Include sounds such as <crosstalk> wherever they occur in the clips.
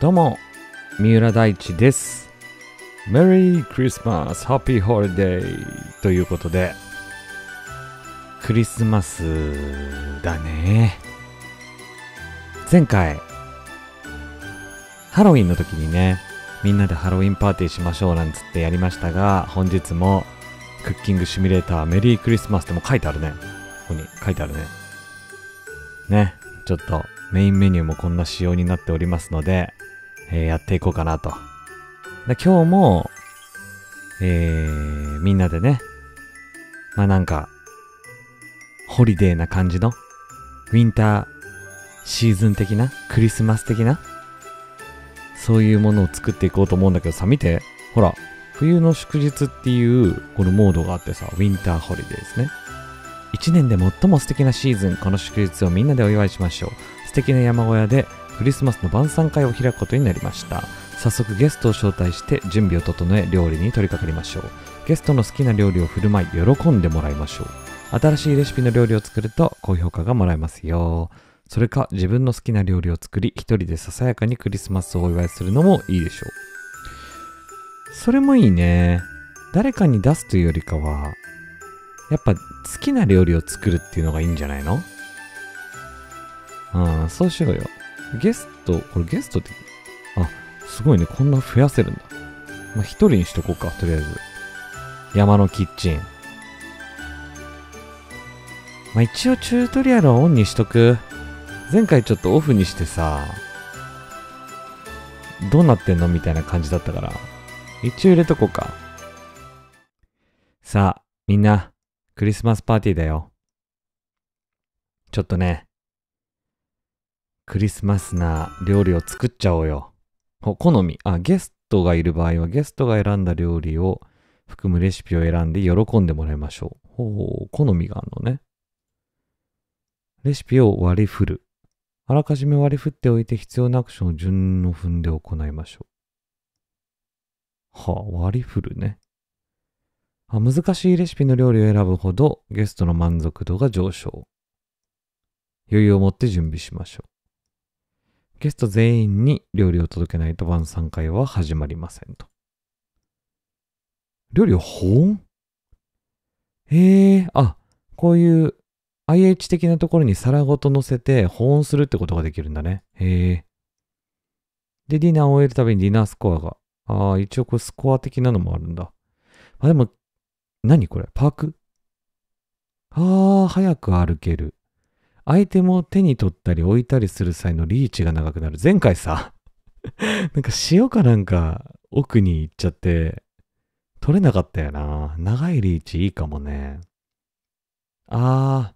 どうも、三浦大知です。メリークリスマス、ハッピーホリデーということで、クリスマスだね。前回、ハロウィンの時にね、みんなでハロウィンパーティーしましょうなんつってやりましたが、本日もクッキングシミュレーターメリークリスマスっても書いてあるね。ここに書いてあるね。ね、ちょっとメインメニューもこんな仕様になっておりますので、えー、やっていこうかなと。で今日も、えー、みんなでね、まあなんか、ホリデーな感じの、ウィンターシーズン的な、クリスマス的な、そういうものを作っていこうと思うんだけどさ、見て、ほら、冬の祝日っていうこのモードがあってさ、ウィンターホリデーですね。一年で最も素敵なシーズン、この祝日をみんなでお祝いしましょう。素敵な山小屋でクリスマスの晩餐会を開くことになりました早速ゲストを招待して準備を整え料理に取り掛かりましょうゲストの好きな料理を振る舞い喜んでもらいましょう新しいレシピの料理を作ると高評価がもらえますよそれか自分の好きな料理を作り一人でささやかにクリスマスをお祝いするのもいいでしょうそれもいいね誰かに出すというよりかはやっぱ好きな料理を作るっていうのがいいんじゃないのうんそうしようよゲスト、これゲストって、あ、すごいね、こんな増やせるんだ。まあ、一人にしとこうか、とりあえず。山のキッチン。まあ、一応チュートリアルはオンにしとく。前回ちょっとオフにしてさ、どうなってんのみたいな感じだったから、一応入れとこうか。さあ、みんな、クリスマスパーティーだよ。ちょっとね、クリスマスな料理を作っちゃおうよ。お好み。あ、ゲストがいる場合はゲストが選んだ料理を含むレシピを選んで喜んでもらいましょう。ほう、好みがあるのね。レシピを割り振る。あらかじめ割り振っておいて必要なアクションを順を踏んで行いましょう。はあ、割り振るね。あ難しいレシピの料理を選ぶほどゲストの満足度が上昇。余裕を持って準備しましょう。ゲスト全員に料理を届けないと晩餐会は始まりませんと。料理を保温へえー、あ、こういう IH 的なところに皿ごと乗せて保温するってことができるんだね。へえ。で、ディナーを終えるたびにディナースコアが。ああ、一応これスコア的なのもあるんだ。あ、でも、何これパークああ、早く歩ける。アイテムを手に取ったり置いたりする際のリーチが長くなる。前回さ、<laughs> なんか塩かなんか奥に行っちゃって、取れなかったよな。長いリーチいいかもね。あ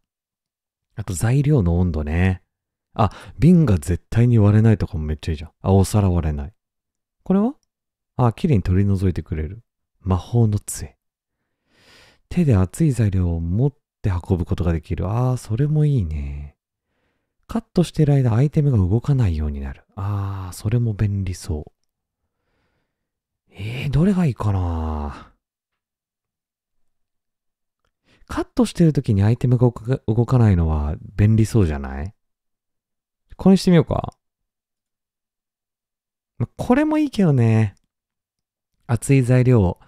ー、あと材料の温度ね。あ、瓶が絶対に割れないとかもめっちゃいいじゃん。あ、お皿割れない。これはあ、綺麗に取り除いてくれる。魔法の杖。手で熱い材料を持っって運ぶことができる。ああ、それもいいね。カットしてる間アイテムが動かないようになる。ああ、それも便利そう。ええー、どれがいいかなカットしてる時にアイテムが動かないのは便利そうじゃないこれにしてみようか。これもいいけどね。熱い材料を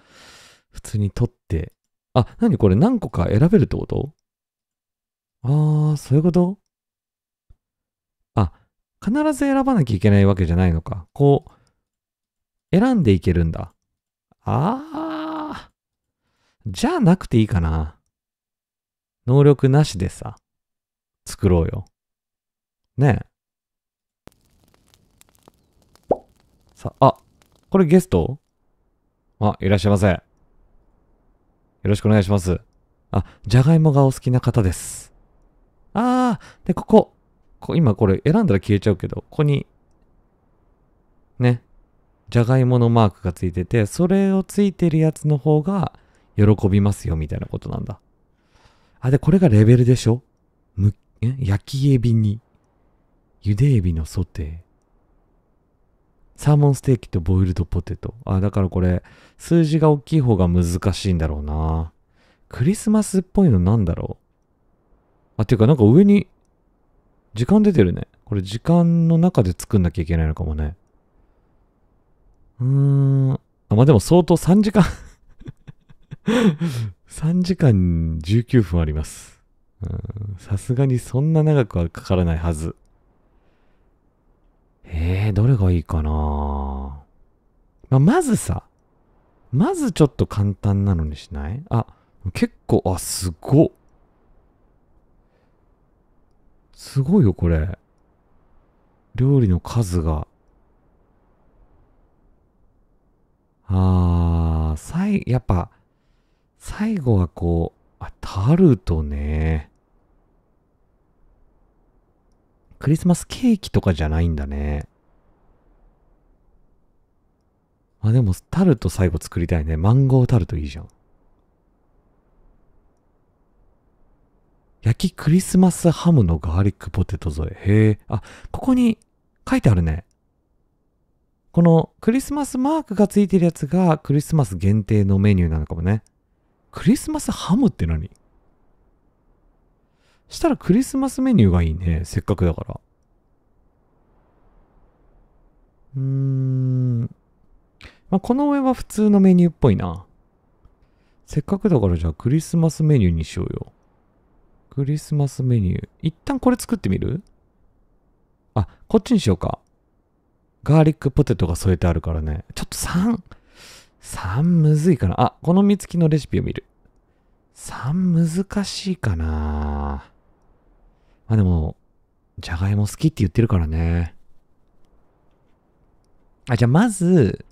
普通に取ってあ、なにこれ何個か選べるってことああ、そういうことあ、必ず選ばなきゃいけないわけじゃないのか。こう、選んでいけるんだ。ああ、じゃあなくていいかな。能力なしでさ、作ろうよ。ねえ。さあ、これゲストあ、いらっしゃいませ。よろしくお願いします。あ、じゃがいもがお好きな方です。あー、で、ここ。こ今これ選んだら消えちゃうけど、ここに、ね、じゃがいものマークがついてて、それをついてるやつの方が喜びますよ、みたいなことなんだ。あ、で、これがレベルでしょむ、焼きエビに、茹でエビのソテー、サーモンステーキとボイルドポテト。あ、だからこれ、数字が大きい方が難しいんだろうな。クリスマスっぽいのなんだろうあ、ていうかなんか上に、時間出てるね。これ時間の中で作んなきゃいけないのかもね。うーん。あ、まあ、でも相当3時間3 <laughs> 時間19分あります。さすがにそんな長くはかからないはず。えー、どれがいいかなまあ、まずさ、まずちょっと簡単なのにしないあ、結構、あ、すごすごいよ、これ。料理の数が。あー、最、やっぱ、最後はこう、あ、タルトね。クリスマスケーキとかじゃないんだね。あ、でも、タルト最後作りたいね。マンゴータルトいいじゃん。焼きクリスマスハムのガーリックポテト添え。へえ。あ、ここに書いてあるね。このクリスマスマークがついてるやつがクリスマス限定のメニューなのかもね。クリスマスハムって何したらクリスマスメニューがいいね。せっかくだから。うーん。まあ、この上は普通のメニューっぽいな。せっかくだからじゃあクリスマスメニューにしようよ。クリスマスメニュー。一旦これ作ってみるあ、こっちにしようか。ガーリックポテトが添えてあるからね。ちょっと3、3むずいかな。あ、この三つきのレシピを見る。3難しいかな。あでも、じゃがいも好きって言ってるからね。あ、じゃあまず、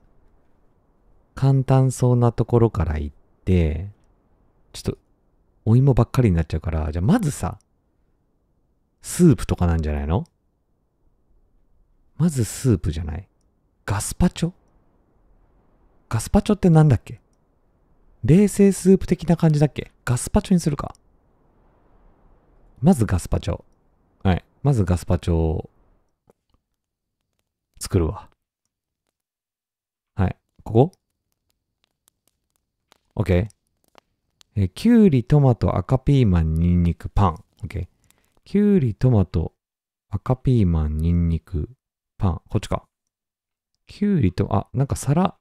簡単そうなところから行って、ちょっと、お芋ばっかりになっちゃうから、じゃあまずさ、スープとかなんじゃないのまずスープじゃないガスパチョガスパチョってなんだっけ冷製スープ的な感じだっけガスパチョにするかまずガスパチョ。まずガスパチョを作るわ。はい。ここ ?OK。え、きゅうり、トマト、赤ピーマン、ニンニク、パン。OK。きゅうり、トマト、赤ピーマン、ニンニク、パン。こっちか。きゅうりと、あ、なんか皿、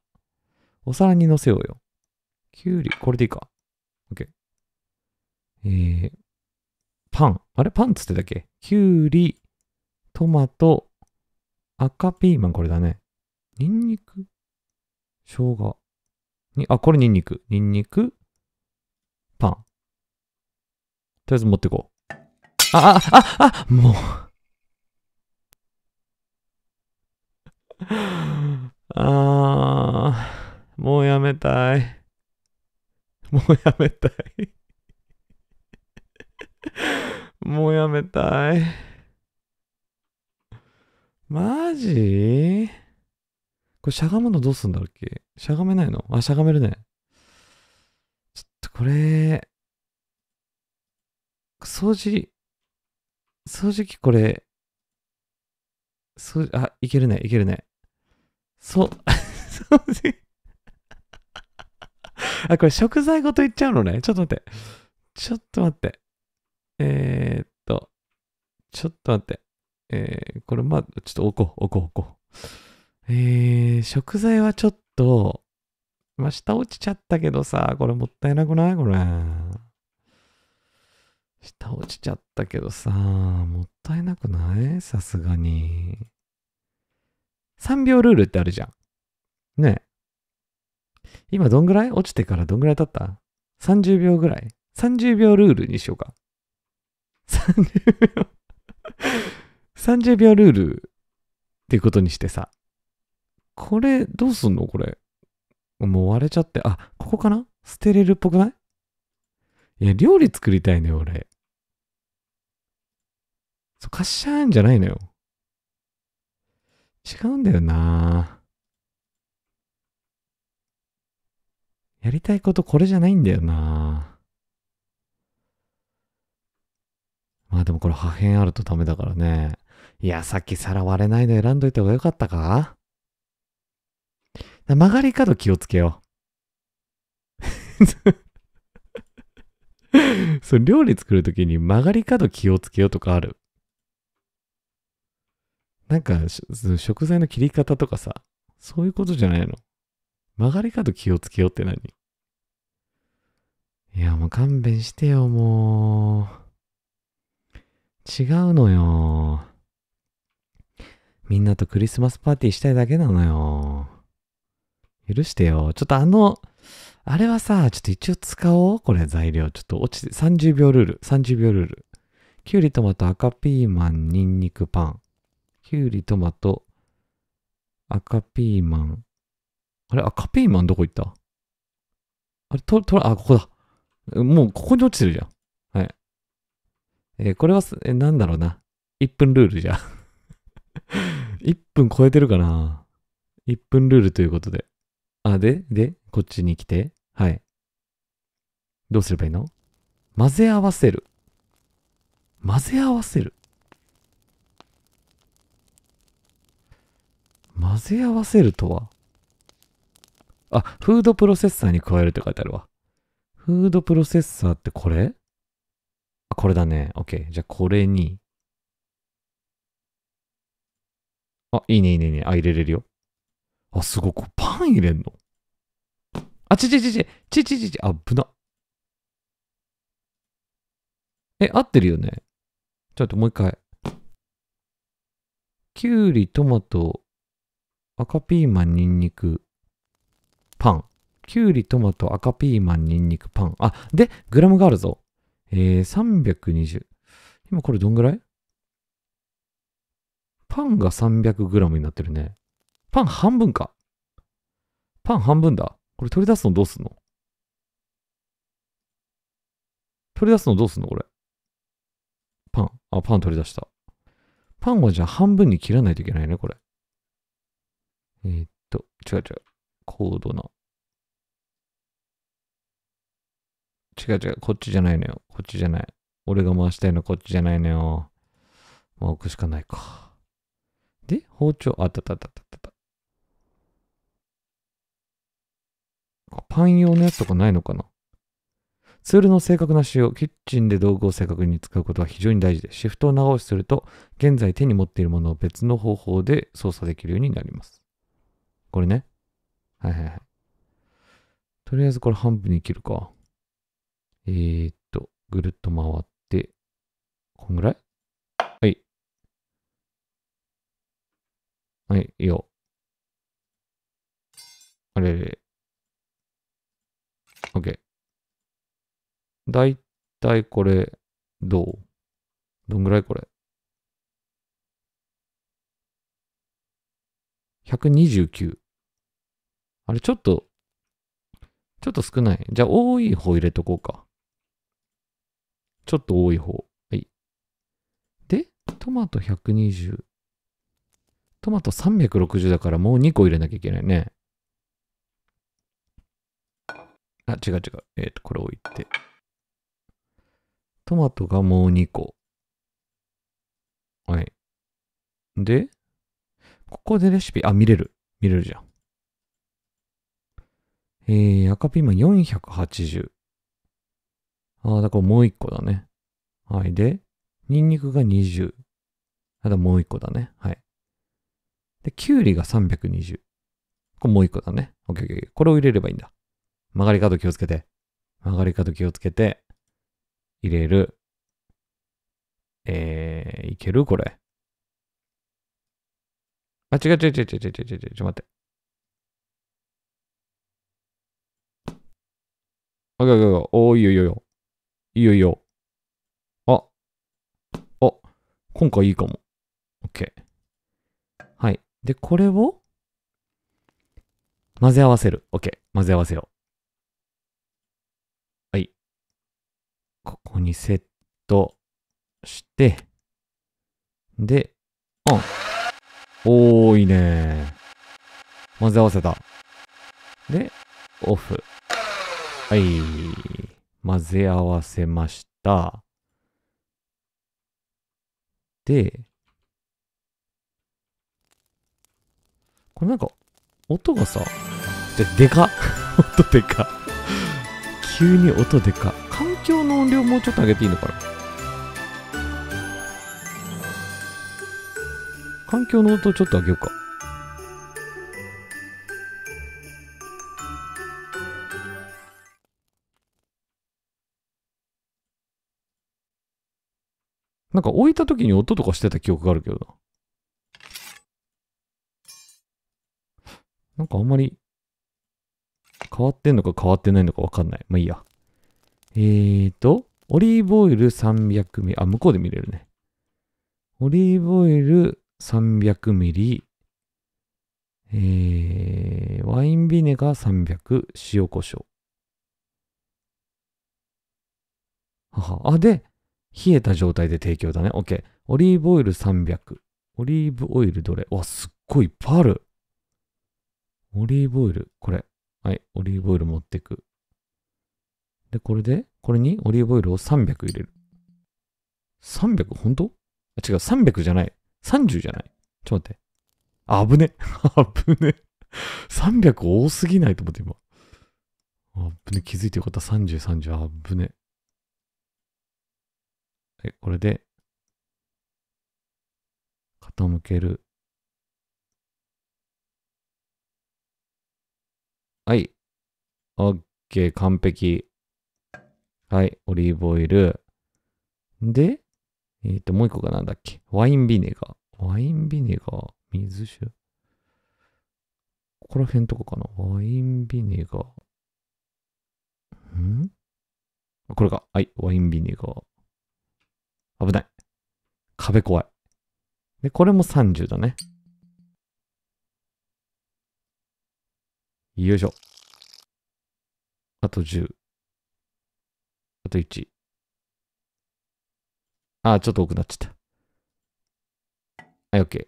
お皿に乗せようよ。きゅうり、これでいいか。OK。えー、パン。あれパンツってだっけきゅうり、トマト、赤ピーマン、これだね。ニンニク生姜。に、あ、これニンニク。ニンニク、パン。とりあえず持ってこう。あ、あ、あ、あ、もう <laughs> あー、もうやめたい。もうやめたいもうやめたい。マジこれしゃがむのどうすんだっけしゃがめないのあ、しゃがめるね。ちょっとこれ、掃除、掃除機これ、掃除、あ、いけるね、いけるね。そう、掃除。<laughs> あ、これ食材ごといっちゃうのね。ちょっと待って。ちょっと待って。えー、っと、ちょっと待って。えー、これま、ちょっと置こう、置こう、置こう。えー、食材はちょっと、まあ、下落ちちゃったけどさ、これもったいなくないこれ。下落ちちゃったけどさ、もったいなくないさすがに。3秒ルールってあるじゃん。ね今どんぐらい落ちてからどんぐらい経った ?30 秒ぐらい ?30 秒ルールにしようか。30秒30秒ルールっていうことにしてさ。これ、どうすんのこれ。もう割れちゃって。あ、ここかな捨てれるっぽくないいや、料理作りたいのよ、俺。そう、カッシャーンじゃないのよ。違うんだよなやりたいことこれじゃないんだよなまあでもこれ破片あるとダメだからね。いや、さっき皿割れないの選んどいた方がよかったか曲がり角気をつけよう。<laughs> そう、料理作るときに曲がり角気をつけようとかある。なんか、食材の切り方とかさ、そういうことじゃないの。曲がり角気をつけようって何いや、もう勘弁してよ、もう。違うのよ。みんなとクリスマスパーティーしたいだけなのよ。許してよ。ちょっとあの、あれはさ、ちょっと一応使おう。これ材料。ちょっと落ちて、30秒ルール。30秒ルール。きゅうり、トマト、赤ピーマン、ニンニク、パン。きゅうり、トマト、赤ピーマン。あれ赤ピーマンどこ行ったあれ、と、と、あ、ここだ。もうここに落ちてるじゃん。えー、これは、えー、なんだろうな。1分ルールじゃ。1 <laughs> 分超えてるかな ?1 分ルールということで。あ、で、で、こっちに来て。はい。どうすればいいの混ぜ合わせる。混ぜ合わせる。混ぜ合わせるとはあ、フードプロセッサーに加えるって書いてあるわ。フードプロセッサーってこれあ、これだね。OK。じゃあ、これに。あ、いいね、いいね、いいね。あ、入れれるよ。あ、すごく。パン入れんのあ、ちちちち、ちちちち、あ、ぶな。え、合ってるよねちょっともう一回。きゅうり、トマト、赤ピーマン、ニンニク、パン。きゅうり、トマト、赤ピーマン、ニンニク、パン。あ、で、グラムがあるぞ。えー、320。今これどんぐらいパンが 300g になってるね。パン半分か。パン半分だ。これ取り出すのどうすんの取り出すのどうすんのこれ。パン。あ、パン取り出した。パンはじゃあ半分に切らないといけないね、これ。えー、っと、違う違う。高度な。違う違う、こっちじゃないのよ。こっちじゃない。俺が回したいのこっちじゃないのよ。もう置くしかないか。で、包丁、あったったったったった。パン用のやつとかないのかなツールの正確な使用、キッチンで道具を正確に使うことは非常に大事で、シフトを長押しすると、現在手に持っているものを別の方法で操作できるようになります。これね。はいはいはい。とりあえずこれ半分に切るか。えー、っと、ぐるっと回って、こんぐらいはい。はい、いいよ。あれれ。OK。だいたいこれ、どうどんぐらいこれ ?129。あれ、ちょっと、ちょっと少ない。じゃあ、多い方入れとこうか。ちょっと多い方。はい。で、トマト120。トマト360だからもう2個入れなきゃいけないね。あ、違う違う。えっ、ー、と、これ置いて。トマトがもう2個。はい。で、ここでレシピ、あ、見れる。見れるじゃん。えー、赤ピーマン480。ああ、だからもう一個だね。はい。で、ニンニクが20。あともう一個だね。はい。で、キュウリが320。これもう一個だね。オッケーオッケー。これを入れればいいんだ。曲がり角気をつけて。曲がり角気をつけて、入れる。えー、いけるこれ。あ、違う違う違う違う違う違う違う、ちょっと待って。あ、いやいやいや、おーいよいよよ。いいよいいよ。あ。あ。今回いいかも。OK。はい。で、これを混ぜ合わせる。OK。混ぜ合わせよう。はい。ここにセットして、で、オン。おー、いいね混ぜ合わせた。で、オフ。はい。混ぜ合わせました。で、これなんか、音がさ、じゃ、でか <laughs> 音でか急に音でか。環境の音量もうちょっと上げていいのかな環境の音ちょっと上げようか。なんか置いた時に音とかしてた記憶があるけどな。なんかあんまり変わってんのか変わってないのかわかんない。まあいいや。えーと、オリーブオイル3 0 0ミリ。あ、向こうで見れるね。オリーブオイル3 0 0ミリ。えー、ワインビネガー300、塩コショウ。はは。あ、で、冷えた状態で提供だね。OK。オリーブオイル300。オリーブオイルどれわ、すっごいいっぱいある。オリーブオイル、これ。はい、オリーブオイル持ってく。で、これで、これにオリーブオイルを300入れる。300? 本当違う、300じゃない。30じゃない。ちょっと待って。あぶね。あぶね。300多すぎないと思って今。あぶね。気づいてよかった。30、30。あぶね。はい、これで、傾ける。はい。OK、完璧。はい、オリーブオイル。で、えっ、ー、と、もう一個がなんだっけワインビネガー。ワインビネガー。水酒。ここら辺とかかなワインビネガー。んこれか。はい、ワインビネガー。危ない。壁怖い。で、これも30だね。よいしょ。あと10。あと1。あちょっと多くなっちゃった。はい、OK。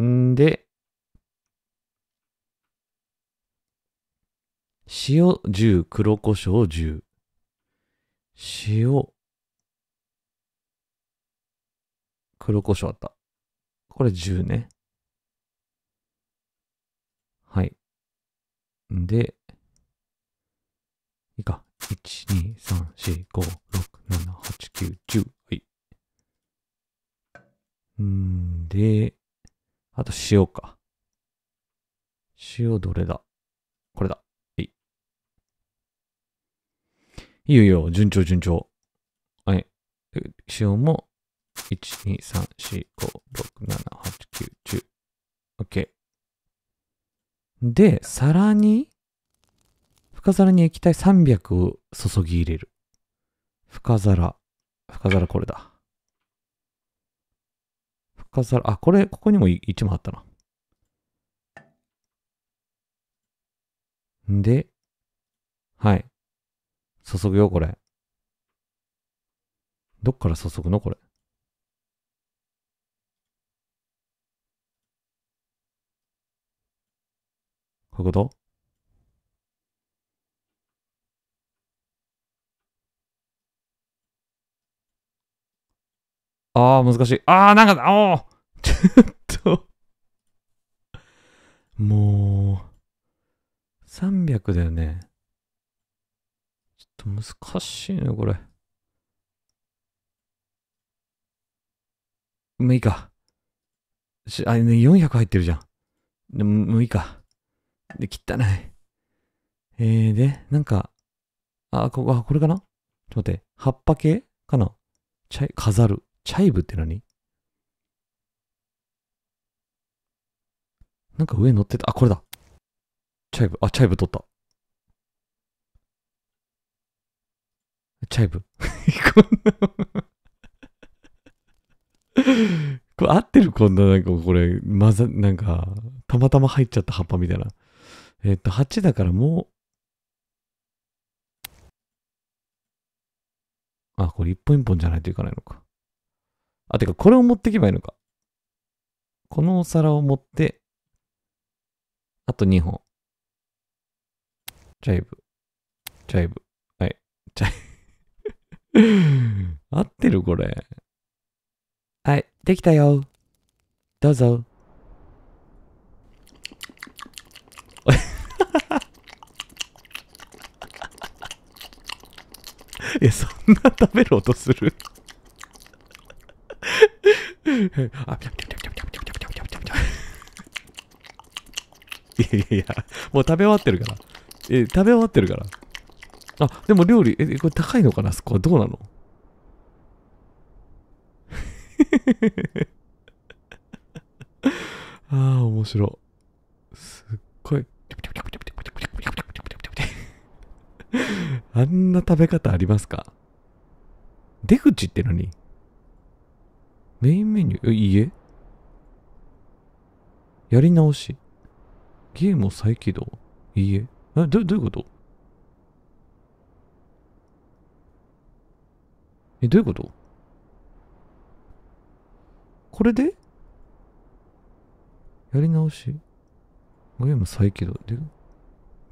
んで、塩10、黒胡椒10。塩黒胡椒あった。これ10ね。はい。で、いいか。1、2、3、4、5、6、7、8、9、10。はい。んで、あと塩か。塩どれだこれだ。はい。いいよいいよ。順調順調。はい。塩も1,2,3,4,5,6,7,8,9,10。OK。で、さらに、深皿に液体300を注ぎ入れる。深皿。深皿これだ。深皿、あ、これ、ここにも1もあったな。んで、はい。注ぐよ、これ。どっから注ぐのこれ。ういうことああ、難しい。ああ、なんか、ああ、<laughs> ちょっと。もう、300だよね。ちょっと難しいね、これ。もういいか。しあ、ね、400入ってるじゃん。でも、もういいか。で、汚い。えー、で、なんか、あ、こあこれかなちょっと待って、葉っぱ系かなチャイ、飾る。チャイブって何なんか上乗ってた。あ、これだ。チャイブ。あ、チャイブ取った。チャイブ。<laughs> これ合ってるこんな、なんかこれ、まざ、なんか、たまたま入っちゃった葉っぱみたいな。えっと、8だからもう、あ、これ一本一本じゃないといかないのか。あ、てか、これを持っていけばいいのか。このお皿を持って、あと2本。チャイブ。チャイブ。はい。チャイブ。<laughs> 合ってるこれ。はい。できたよ。どうぞ。<laughs> え、そんな食べる音する <laughs> あ、ぴゃぴゃぴゃぴゃぴぴゃぴぴゃぴぴゃぴいやいや、もう食べ終わってるから。え、食べ終わってるから。あ、でも料理、え、これ高いのかなそこはどうなのああ、面白。い。あんな食べ方ありますか出口って何メインメニューいいえやり直しゲームを再起動いいええどどういうことえどういうことこれでやり直しゲーム再起動で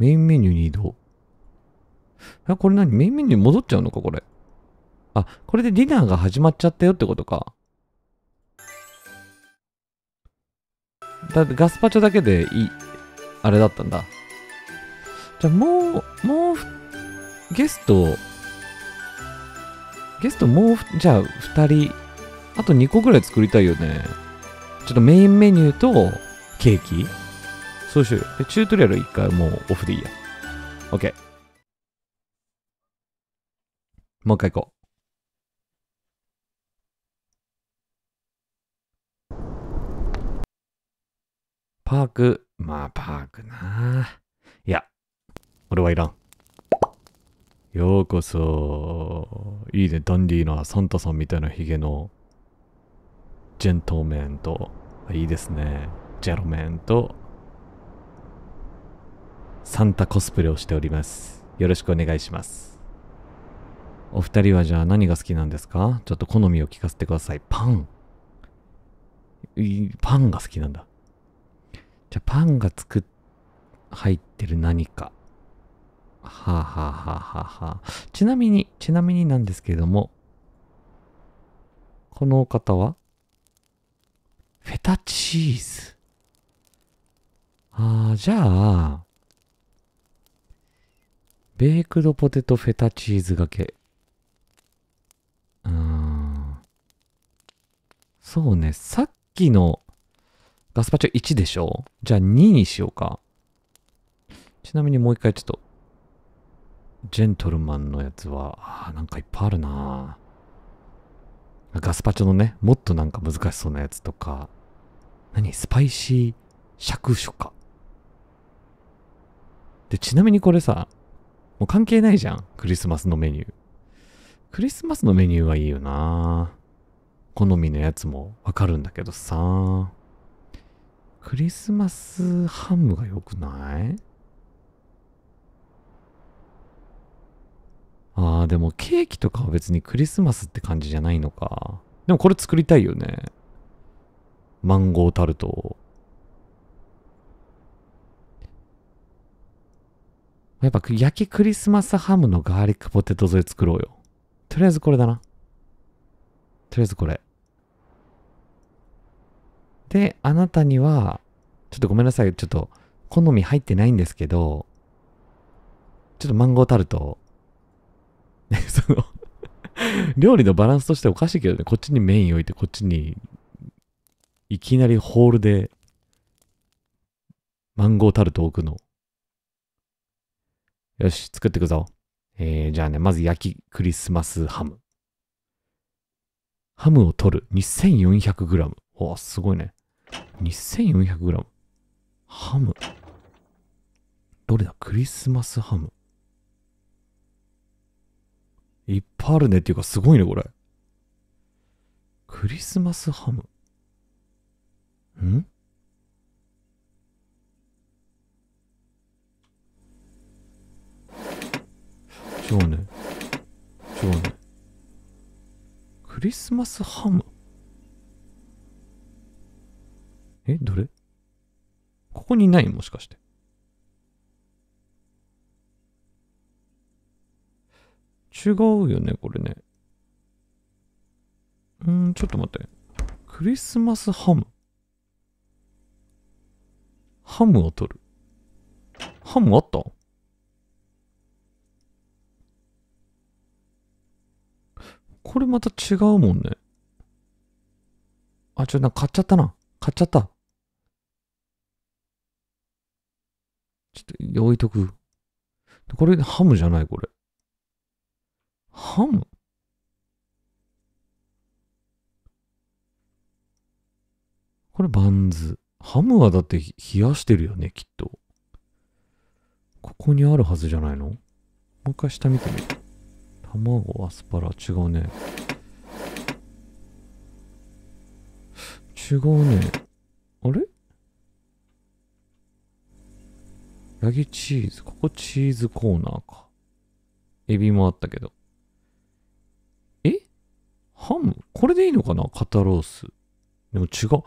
メインメニューに移動あ、これ何メインメニュー戻っちゃうのかこれ。あ、これでディナーが始まっちゃったよってことか。だってガスパチョだけでいい、あれだったんだ。じゃあもう、もう、ゲスト、ゲストもう、じゃあ2人、あと2個ぐらい作りたいよね。ちょっとメインメニューとケーキそうしようよ。チュートリアル1回もうオフでいいや。OK。もう一回行こう。パーク、まあパークな。いや、俺はいらん。ようこそ。いいね、ダンディーなサンタさんみたいなヒゲのジェントメンと、いいですね。ジェロメンと、サンタコスプレをしております。よろしくお願いします。お二人はじゃあ何が好きなんですかちょっと好みを聞かせてください。パン。パンが好きなんだ。じゃあパンが作っ、入ってる何か。はあ、はあはあははあ、ちなみに、ちなみになんですけれども、この方はフェタチーズ。ああ、じゃあ、ベークドポテトフェタチーズがけ。そうね、さっきのガスパチョ1でしょじゃあ2にしようか。ちなみにもう一回ちょっと、ジェントルマンのやつは、あなんかいっぱいあるなガスパチョのね、もっとなんか難しそうなやつとか、何スパイシーシ書か。で、ちなみにこれさ、もう関係ないじゃん。クリスマスのメニュー。クリスマスのメニューはいいよな好みのやつもわかるんだけどさ。クリスマスハムが良くないああ、でもケーキとかは別にクリスマスって感じじゃないのか。でもこれ作りたいよね。マンゴータルト。やっぱ焼きクリスマスハムのガーリックポテト添え作ろうよ。とりあえずこれだな。とりあえずこれ。で、あなたには、ちょっとごめんなさい。ちょっと、好み入ってないんですけど、ちょっとマンゴータルト、ね、<laughs> その料理のバランスとしておかしいけどね、こっちにメイン置いて、こっちに、いきなりホールで、マンゴータルト置くの。よし、作ってくぞ。えー、じゃあね、まず焼きクリスマスハム。ハムを取る。2400g。おすごいね。2400g。ハム。どれだクリスマスハム。いっぱいあるねっていうかすごいね、これ。クリスマスハム。ん今日ね。今日ね。クリスマスハムえ、どれここにないもしかして。違うよね、これね。んー、ちょっと待って。クリスマスハム。ハムを取る。ハムあったこれまた違うもんね。あ、ちょ、なんか買っちゃったな。買っちゃった。ちょっと置いとく。これハムじゃないこれ。ハムこれバンズ。ハムはだって冷やしてるよね、きっと。ここにあるはずじゃないのもう一回下見てみる。卵、アスパラ、違うね。違うね。あれヤギチーズ。ここチーズコーナーか。エビもあったけど。えハムこれでいいのかな肩ロース。でも違う。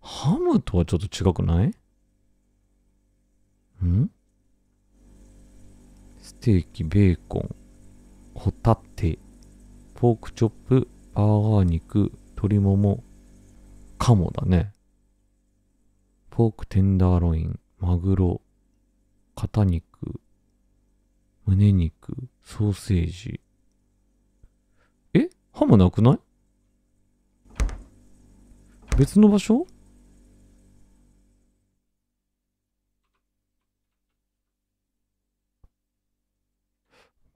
ハムとはちょっと違くないんステーキ、ベーコン。ホタテ、ポークチョップ、バーガー肉、鶏もも、鴨だね。ポークテンダーロイン、マグロ、肩肉、胸肉、ソーセージ。えハムなくない別の場所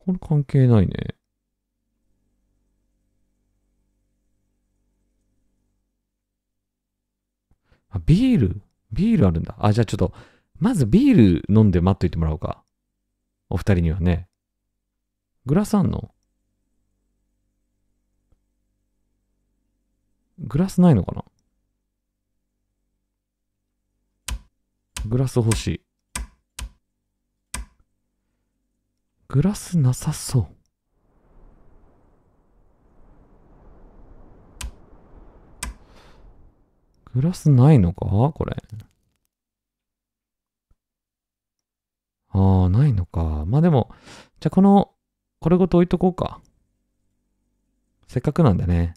これ関係ないね。あ、ビールビールあるんだ。あ、じゃあちょっと、まずビール飲んで待っといてもらおうか。お二人にはね。グラスあんのグラスないのかなグラス欲しい。グラスなさそう。グラスないのかこれ。ああ、ないのか。まあでも、じゃあこの、これごと置いとこうか。せっかくなんでね。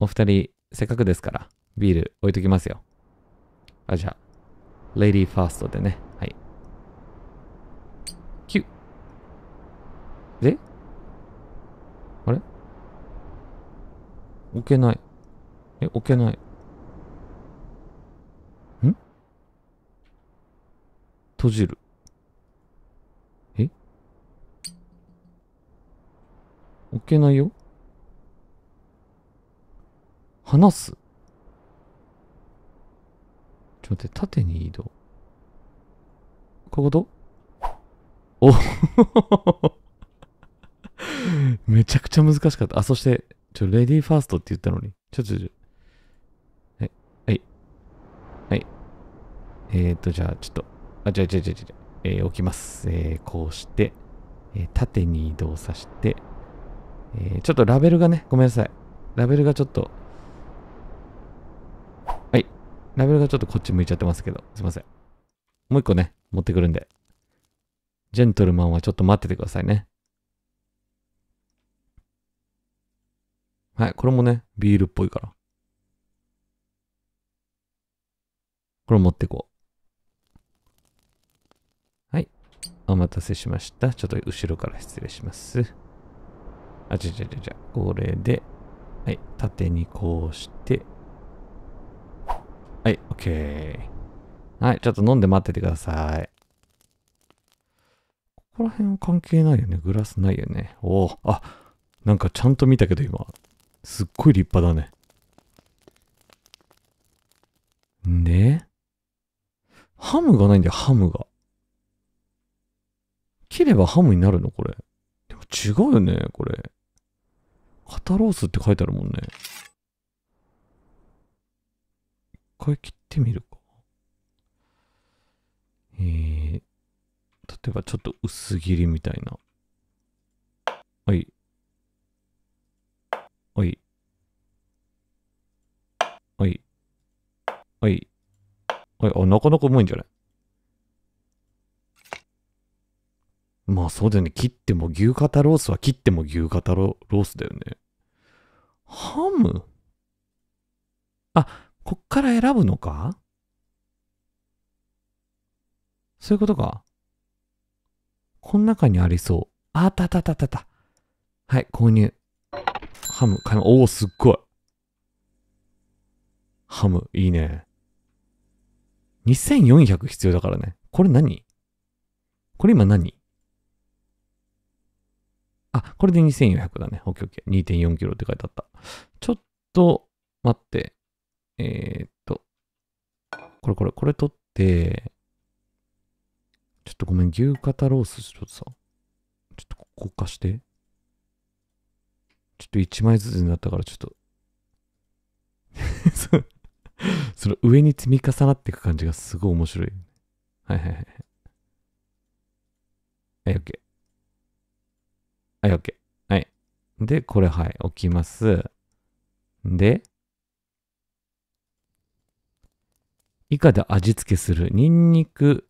お二人、せっかくですから、ビール置いときますよ。あ、じゃあ、レディーファーストでね。はい。であれ置けない。え、置けない。ん閉じる。え置けないよ。話す。ちょっと待って、縦に移動。こういうことおめちゃくちゃ難しかった。あ、そして、ちょ、レディーファーストって言ったのに。ちょ、ちょ、ちょ。はい、はい。はい。えーと、じゃあ、ちょっと。あ、じゃあ、じゃあ、じゃあ、じゃあ、えー、置きます。えー、こうして、えー、縦に移動させて、えー、ちょっとラベルがね、ごめんなさい。ラベルがちょっと、はい。ラベルがちょっとこっち向いちゃってますけど、すいません。もう一個ね、持ってくるんで。ジェントルマンはちょっと待っててくださいね。はい、これもね、ビールっぽいから。これ持ってこう。はい。お待たせしました。ちょっと後ろから失礼します。あ、ちゃちゃちゃちゃ。これで、はい、縦にこうして、はい、オッケー。はい、ちょっと飲んで待っててください。ここら辺は関係ないよね。グラスないよね。おお、あ、なんかちゃんと見たけど今、すっごい立派だね。ねハムがないんだよ、ハムが。切ればハムになるのこれ。でも違うよね、これ。肩ロースって書いてあるもんね。一回切ってみるか。えー、例えばちょっと薄切りみたいな。はい。おい。おい。おい。おい、あ、なかなかうまいんじゃないまあそうだよね。切っても牛肩ロースは切っても牛肩ロースだよね。ハムあ、こっから選ぶのかそういうことか。この中にありそう。あったあったあったあった。はい、購入。ハム、買いおお、すっごい。ハム、いいね。2400必要だからね。これ何これ今何あ、これで2400だね。オッケーオッケー。2.4キロって書いてあった。ちょっと、待って。えー、っと、これこれ、これ取って、ちょっとごめん、牛肩ロースちょっとさ、ちょっとここ貸して。ちょっと1枚ずつになったからちょっと <laughs> その上に積み重なっていく感じがすごい面白い。はいはいはい。はい、OK。はい、OK。はい。で、これはい、置きます。で、以下で味付けする。ニンニク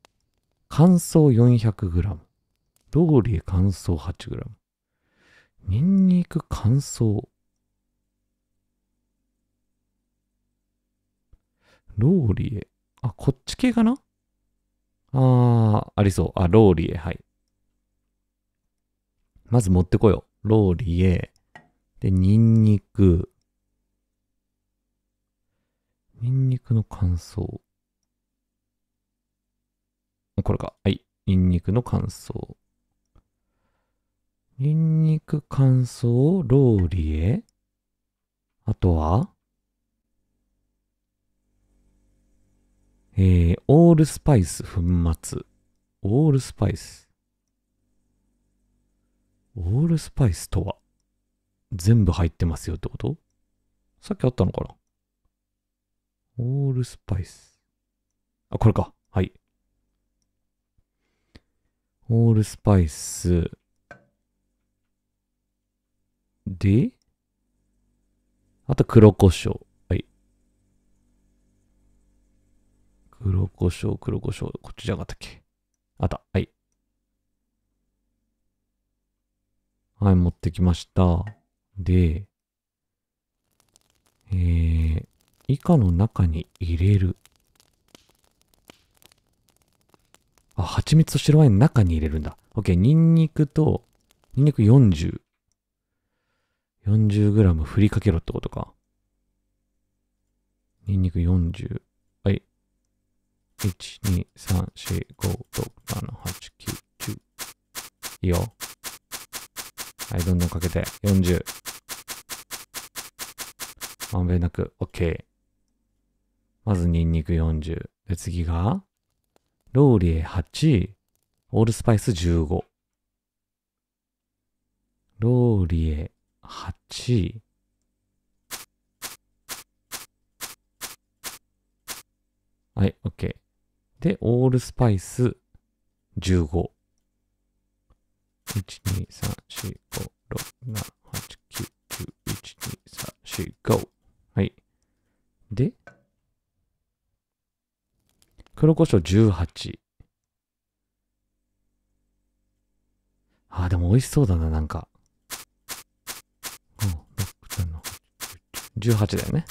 乾燥 400g。ローリエ乾燥 8g。ニンニク乾燥。ローリエ。あ、こっち系かなあー、ありそう。あ、ローリエ、はい。まず持ってこよう。ローリエ。で、ニンニク。ニンニクの乾燥。これか。はい。ニンニクの乾燥。ニンニク乾燥、ローリエ。あとは、えー、オールスパイス粉末。オールスパイス。オールスパイスとは全部入ってますよってことさっきあったのかなオールスパイス。あ、これか。はい。オールスパイス。で、あと黒胡椒。はい。黒胡椒、黒胡椒。こっちじゃなかったっけあった。はい。はい、持ってきました。で、えー、以下の中に入れる。あ、蜂蜜と白ワインの中に入れるんだ。オッケー、ニンニクと、ニンニク40。40g 振りかけろってことか。ニンニク40。はい。1、2、3、4、5、6、7、8、9、10。いいよ。はい、どんどんかけて。40。まんべんなく。OK。まずニンニク40。で、次が、ローリエ8、オールスパイス15。ローリエ8位。はい、OK。で、オールスパイス15。1,2,3,4,5,6,7,8,9,10,1,2,3,4,5はい。で、黒胡椒18。あ、でも美味しそうだな、なんか。18だよね。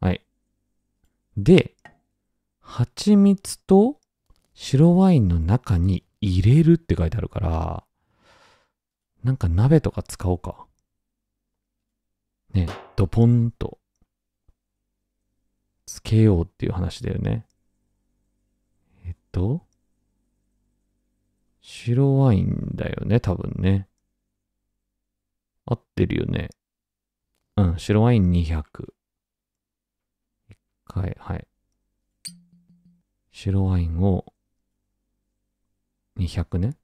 はい。で、蜂蜜と白ワインの中に入れるって書いてあるから、なんか鍋とか使おうか。ね、ドポンとつけようっていう話だよね。えっと、白ワインだよね、多分ね。合ってるよね。うん、白ワイン200。一回、はい。白ワインを200ね。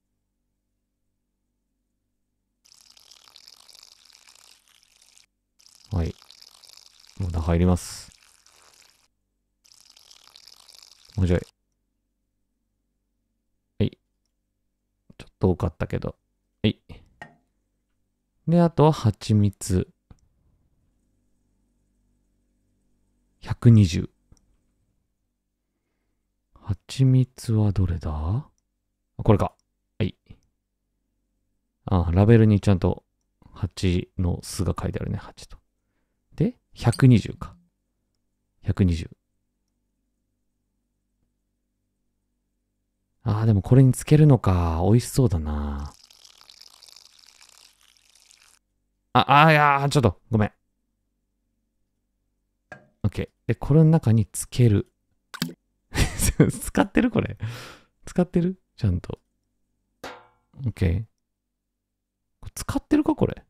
はい。まだ入ります。もうちょい。はい。ちょっと多かったけど。はい。で、あとは蜂蜜。120。蜂蜜はどれだこれか。はい。あ、ラベルにちゃんと蜂の数が書いてあるね。蜂と。で、120か。120。あでもこれにつけるのか。美味しそうだな。あ、あーいやー、ちょっと、ごめん。OK。で、これの中につける。<laughs> 使ってるこれ。使ってるちゃんと。OK。使ってるかこれ。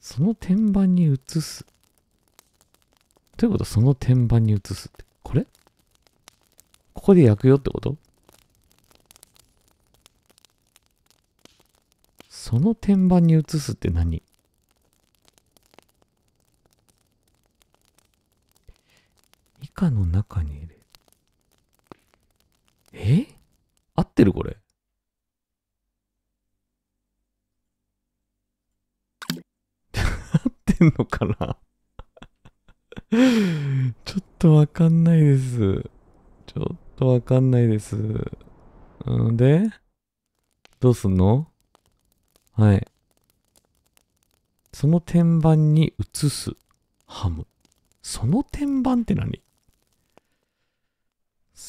その天板に移す。ということは、その天板に移すって。これここで焼くよってことその天板に移すって何中の中に入れえ合ってるこれ。<laughs> 合ってんのかな <laughs> ちょっとわかんないです。ちょっとわかんないです。んで、どうすんのはい。その天板に移すハム。その天板って何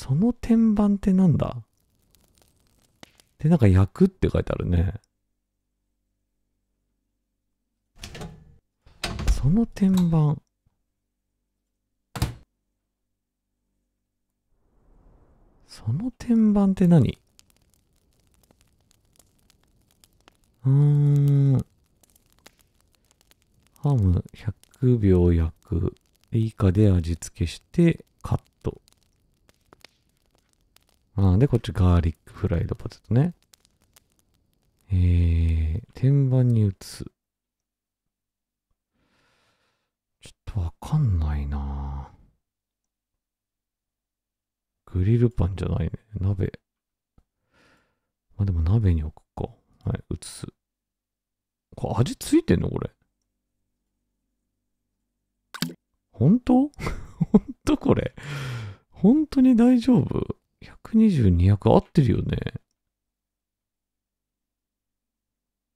その天板ってなんだで、なんか焼くって書いてあるね。その天板。その天板って何うーん。ハム100秒焼く。以下で味付けしてカッあで、こっちガーリックフライドポテトね。えー、天板に移す。ちょっとわかんないなグリルパンじゃないね。鍋。まあ、でも鍋に置くか。はい、移す。これ味ついてんのこれ。本当 <laughs> 本当これ。本当に大丈夫120、200合ってるよね。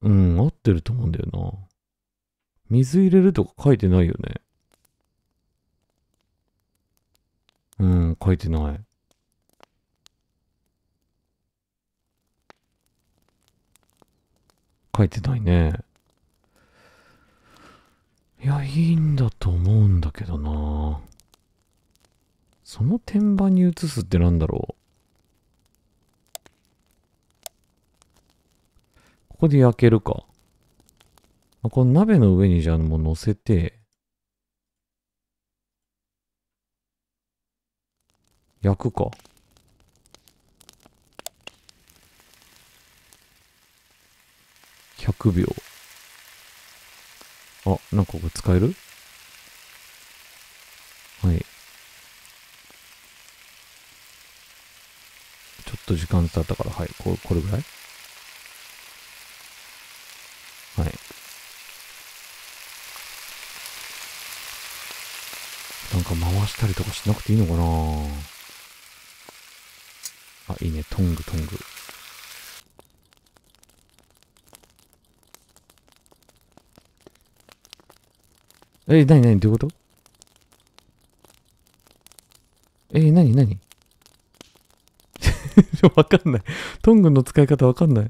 うん、合ってると思うんだよな。水入れるとか書いてないよね。うん、書いてない。書いてないね。いや、いいんだと思うんだけどな。その天板に移すってなんだろうここで焼けるか。あ、この鍋の上にじゃあもう乗せて、焼くか。100秒。あ、なんかこれ使えるはい。と時間経ったから、はい、ここれぐらいはい。なんか回したりとかしなくていいのかなあ、いいね。トング、トング。え、なになにどういうことえ、なになに <laughs> わかんない。トングの使い方わかんない。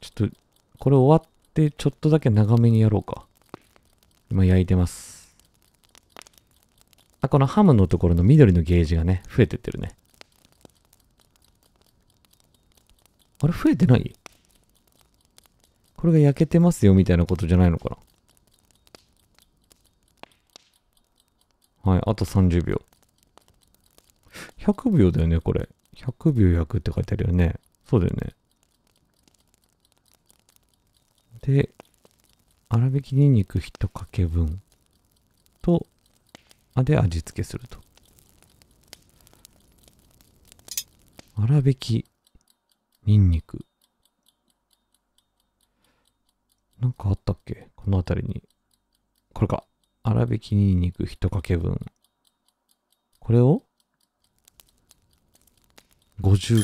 ちょっと、これ終わってちょっとだけ長めにやろうか。今焼いてます。あ、このハムのところの緑のゲージがね、増えてってるね。あれ増えてないこれが焼けてますよみたいなことじゃないのかなはい、あと30秒。100秒だよね、これ。100秒焼くって書いてあるよね。そうだよね。で、粗挽きにんにく1かけ分と、あで味付けすると。粗挽きにんにく。なんかあったっけこの辺りに。これか。粗挽きにんにく1かけ分。これを 50g。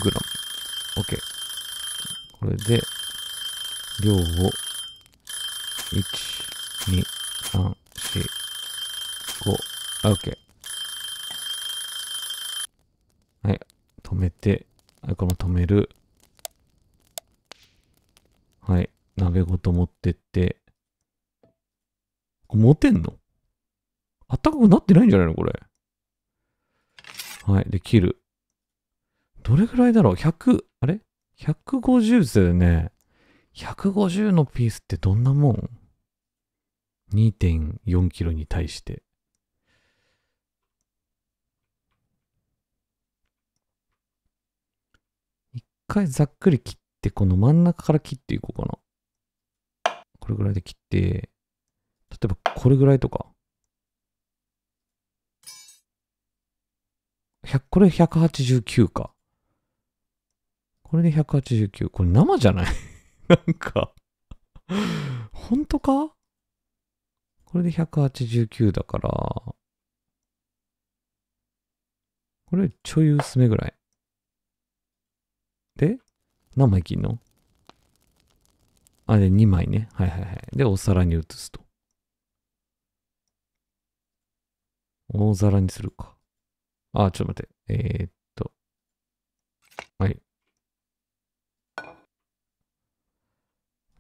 OK。これで、量を、1、2、3、4、5。OK。はい。止めて、この止める。はい。鍋ごと持ってって。こ持てんのあったかくなってないんじゃないのこれ。はい。で、切る。どれぐらいだろう ?100、あれ ?150 ですよね。150のピースってどんなもん ?2.4 キロに対して。一回ざっくり切って、この真ん中から切っていこうかな。これぐらいで切って、例えばこれぐらいとか。100これ189か。これで189。これ生じゃない <laughs> なんか本当かこれで189だから、これちょい薄めぐらい。で、何枚切んのあれ2枚ね。はいはいはい。で、お皿に移すと。大皿にするか。あ、ちょっと待って。えー、っと。はい。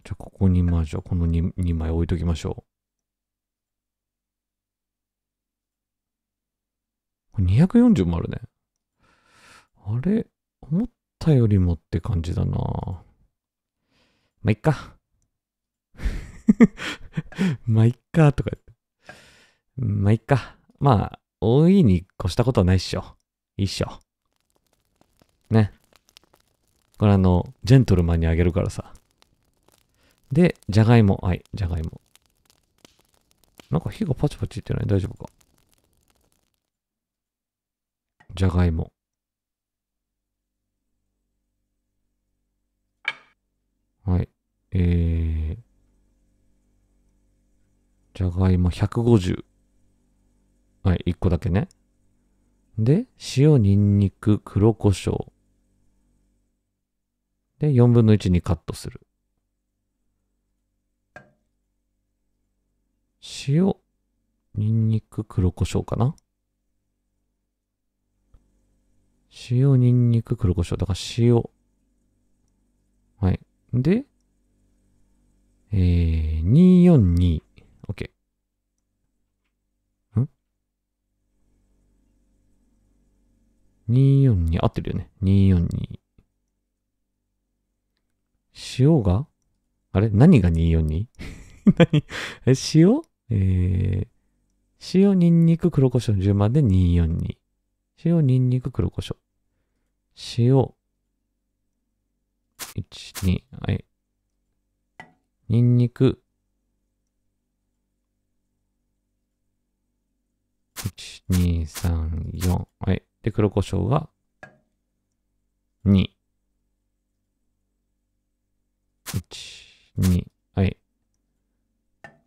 じゃあ、ここに、まあ、じゃあ、この 2, 2枚置いときましょう。240もあるね。あれ思ったよりもって感じだなまあ、いっか。まあ、いっか、<laughs> とか言って。まあ、いっか。まあ、大いに越したことはないっしょ。いいっしょ。ね。これあの、ジェントルマンにあげるからさ。で、じゃがいも。はい、じゃがいも。なんか火がパチパチいってない大丈夫かじゃがいも。はい。えー。じゃがいも150。はい、1個だけね。で、塩、ニンニク、黒胡椒。で、4分の1にカットする。塩、ニンニク、黒胡椒かな塩、ニンニク、黒胡椒。だから塩。はい。で、えー、242。OK。ん ?242 合ってるよね。242。塩があれ何が 242? <laughs> 何え、塩えー、塩、ニンニク、黒胡椒の順番で242。塩、ニンニク、黒胡椒。塩、1、2、はい。ニンニク、1、2、3、4。はい。で、黒胡椒が2。1、2。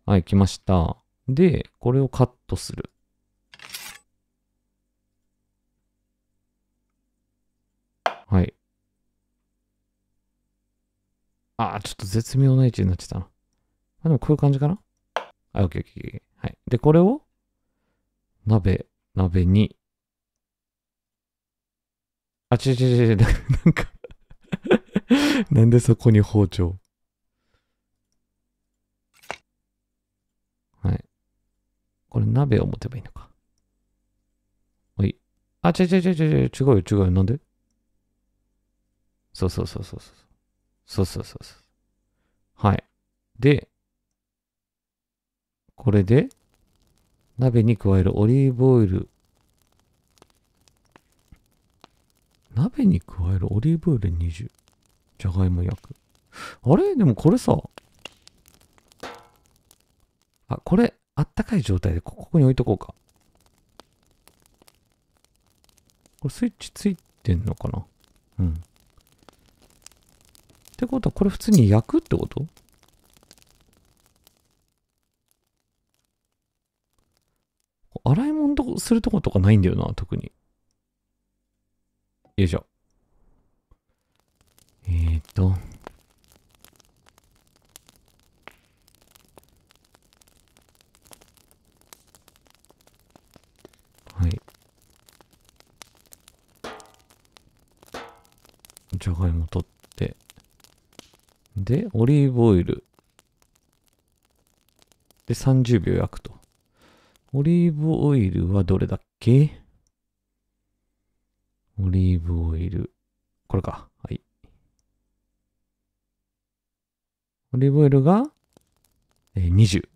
はい、来ました。で、これをカットする。はい。あー、ちょっと絶妙な位置になってたな。あ、でもこういう感じかなはい、オッケーオッケーはい。で、これを、鍋、鍋に。あ、違う違う違う、<laughs> なんか <laughs> なんでそこに包丁これ鍋を持てばいいのか。はい。あ、違う違う違う違う、違う違うよ。なんでそうそうそうそうそう。そうそうそうそう。はい。で、これで、鍋に加えるオリーブオイル。鍋に加えるオリーブオイル20。じゃがいも焼く。あれでもこれさ。あ、これ、あったかい状態でここに置いとこうか。これスイッチついてんのかなうん。ってことはこれ普通に焼くってこと洗い物とするとことかないんだよな、特に。よいしょ。えっ、と。じゃがいも取って、で、オリーブオイル。で、30秒焼くと。オリーブオイルはどれだっけオリーブオイル。これか。はい。オリーブオイルが、えー、20。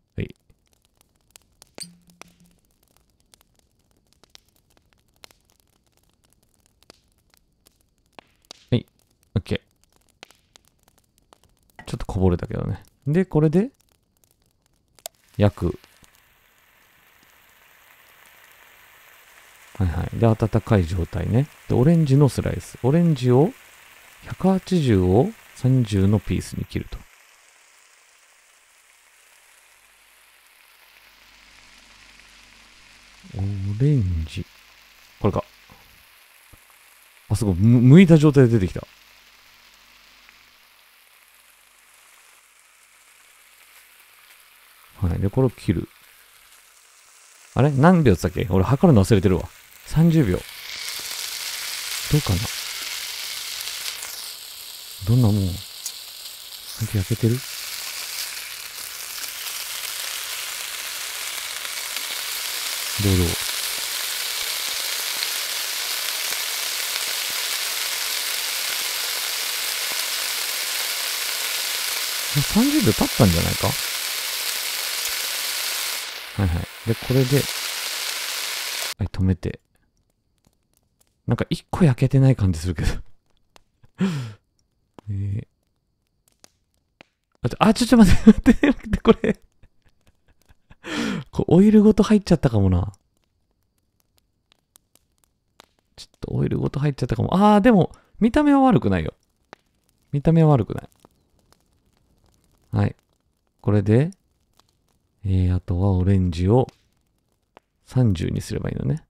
ちょっとこぼれたけどね。で、これで、約、はいはい。で、温かい状態ね。で、オレンジのスライス。オレンジを、180を30のピースに切ると。オレンジ。これか。あ、すごい。む、剥いた状態で出てきた。はい。で、これを切る。あれ何秒つったっけ俺測るの忘れてるわ。30秒。どうかなどんなもん先焼けてるどうどう30秒経ったんじゃないかはいはい。で、これで、はい、止めて。なんか一個焼けてない感じするけど <laughs> えー。あ、ちょ、あ、ちょ、ちょ、待って、待って、待って、これこう、オイルごと入っちゃったかもな。ちょっとオイルごと入っちゃったかも。あー、でも、見た目は悪くないよ。見た目は悪くない。はい。これで、えー、あとはオレンジを30にすればいいのね。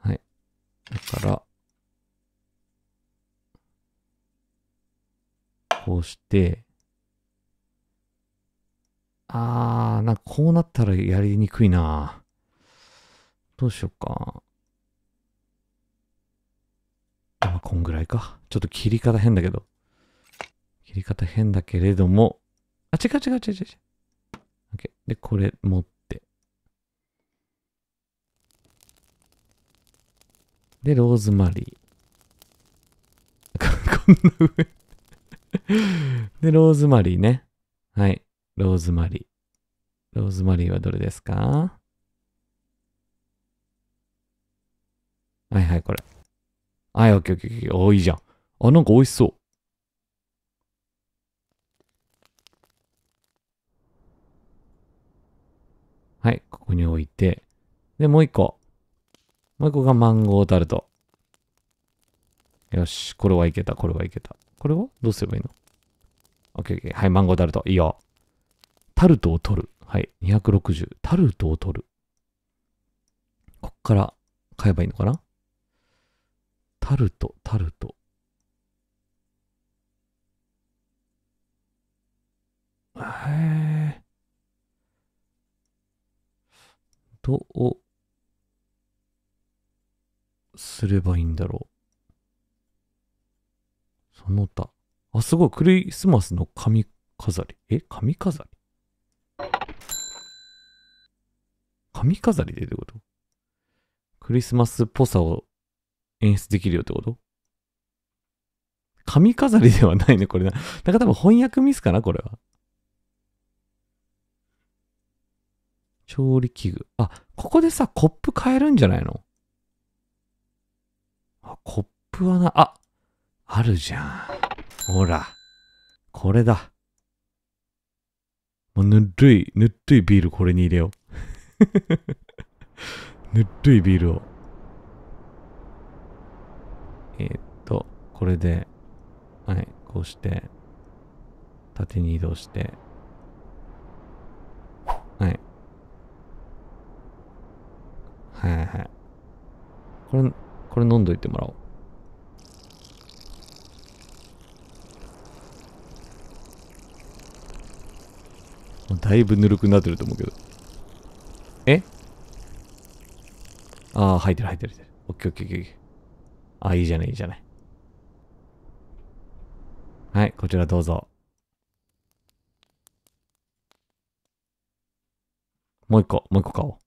はい。だから、こうして、あー、なんかこうなったらやりにくいなどうしよっか。まあ、こんぐらいか。ちょっと切り方変だけど。切り方変だけれども、あ、違う違う違う違う OK。で、これ持って。で、ローズマリー。<laughs> <laughs> こんな上 <laughs> で、ローズマリーね。はい。ローズマリー。ローズマリーはどれですかはいはい、これ。はい、オッケーオッケーオッケー。あ、いいじゃん。あ、なんか美味しそう。はい、ここに置いて。で、もう一個。もう一個がマンゴータルト。よし、これはいけた、これはいけた。これはどうすればいいのオッケーはい、マンゴータルト。いいよ。タルトを取る。はい、260。タルトを取る。こっから買えばいいのかなタルト、タルト。へえ。どうすればいいんだろう。その他。あ、すごい。クリスマスの髪飾り。え髪飾り髪飾りでってことクリスマスっぽさを演出できるよってこと髪飾りではないね、これな。だから多分翻訳ミスかな、これは。調理器具。あ、ここでさ、コップ買えるんじゃないのあ、コップはな、あ、あるじゃん。ほら、これだ。もうぬるい、ぬるいビールこれに入れよう。<laughs> ぬるいビールを。えー、っと、これで、はい、こうして、縦に移動して、はい。はいはい。これ、これ飲んどいてもらおう。だいぶぬるくなってると思うけど。えああ、入ってる入ってる入ってる。オッケーオッケーオッケー。ああ、いいじゃないいいじゃない。はい、こちらどうぞ。もう一個、もう一個買おう。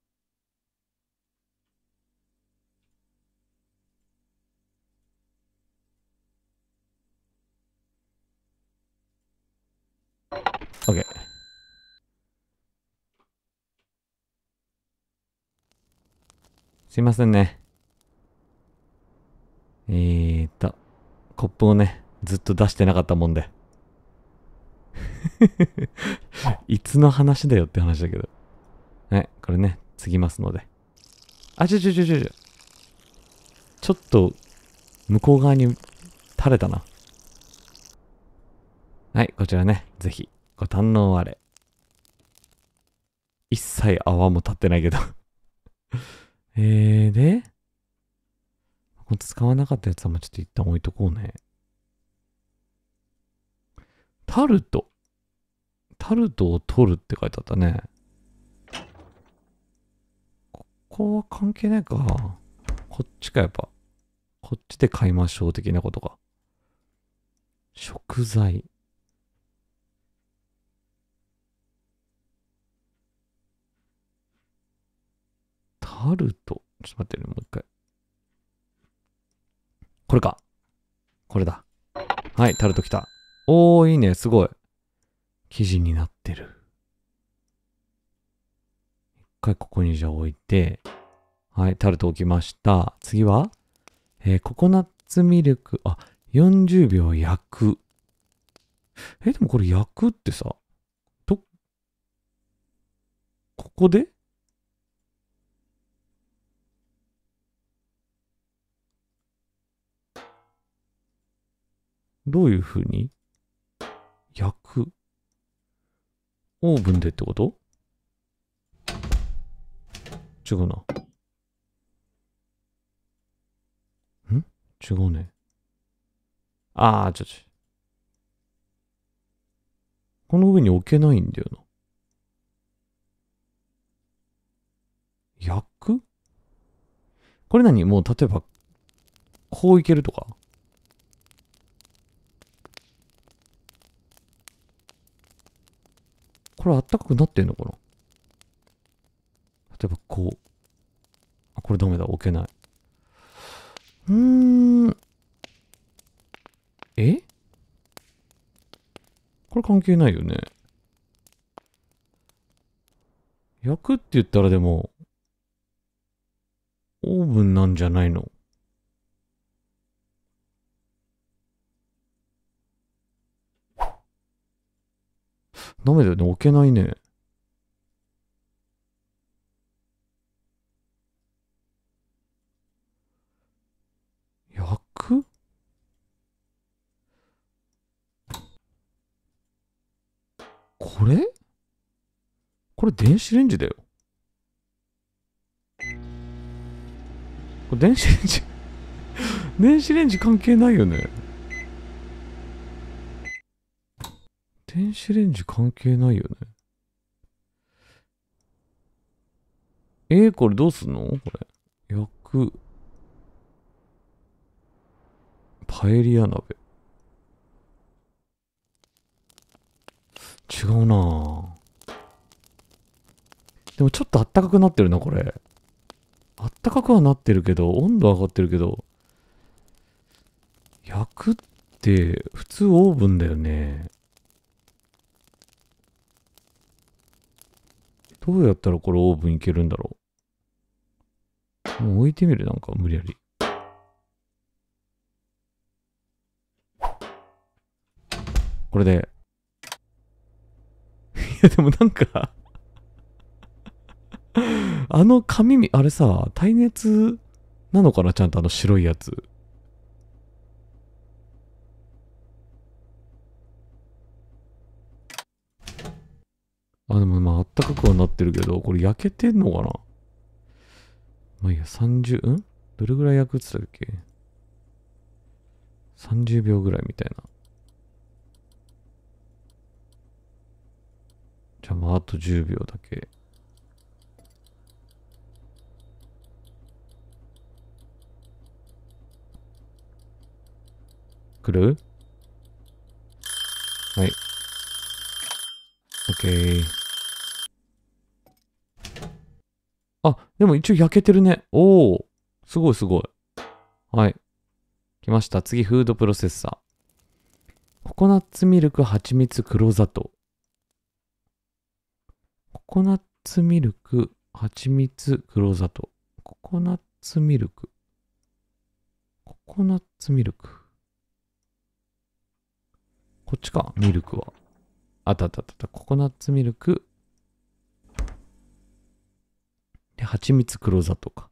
OK。すいませんね。えーっと、コップをね、ずっと出してなかったもんで。いつの話だよって話だけど。はい、これね、継ぎますので。あ、ちょちょちょちょちょ。ちょっと、向こう側に垂れたな。はい、こちらね、ぜひご堪能あれ。一切泡も立ってないけど <laughs> えー、で、使わなかったやつはもうちょっと一旦置いとこうね。タルト。タルトを取るって書いてあったね。ここは関係ないか。こっちかやっぱ。こっちで買いましょう的なことか。食材。ハルト。ちょっと待ってね、もう一回。これか。これだ。はい、タルト来た。おー、いいね、すごい。生地になってる。一回ここにじゃあ置いて、はい、タルト置きました。次は、えー、ココナッツミルク、あ、40秒焼く。え、でもこれ焼くってさ、と、ここでどういうふうに焼く。オーブンでってこと違うな。ん違うね。ああ、ちょちょ。この上に置けないんだよな。焼くこれ何もう例えば、こういけるとかこれあったかくなってんのかな例えばこう。あ、これダメだ。置けない。うーん。えこれ関係ないよね。焼くって言ったらでも、オーブンなんじゃないのダメだよね。置けないね。焼くこれこれ電子レンジだよ。これ電子レンジ <laughs> 電子レンジ関係ないよね。電子レンジ関係ないよね。えー、これどうすんのこれ。焼く。パエリア鍋。違うなでもちょっとあったかくなってるな、これ。あったかくはなってるけど、温度上がってるけど。焼くって、普通オーブンだよね。どうやったらこれオーブンいけるんだろう。もう置いてみるなんか無理やり。これで。いやでもなんかあの紙、あれさ、耐熱なのかなちゃんとあの白いやつ。あ、でもまあ、あったかくはなってるけど、これ焼けてんのかなまあいいや、30、んどれぐらい焼くって言ったっけ ?30 秒ぐらいみたいな。じゃあまあ、あと10秒だけ。来るはい。OK。あ、でも一応焼けてるね。おお、すごいすごい。はい。来ました。次、フードプロセッサー。ココナッツミルク、蜂蜜、黒砂糖。ココナッツミルク、蜂蜜、黒砂糖。ココナッツミルク。ココナッツミルク。こっちか、ミルクは。あったあったあった。ココナッツミルク。で、蜂蜜黒砂糖か。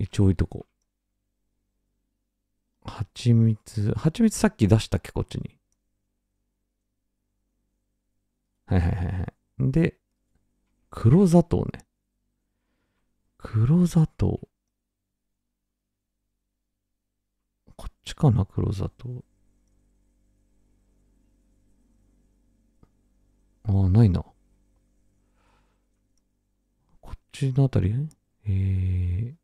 一応置いとこう。蜂蜜、蜂蜜さっき出したっけ、こっちに。はいはいはいはい。で、黒砂糖ね。黒砂糖。こっちかな、黒砂糖。ああ、ないな。こっちのあたりえー。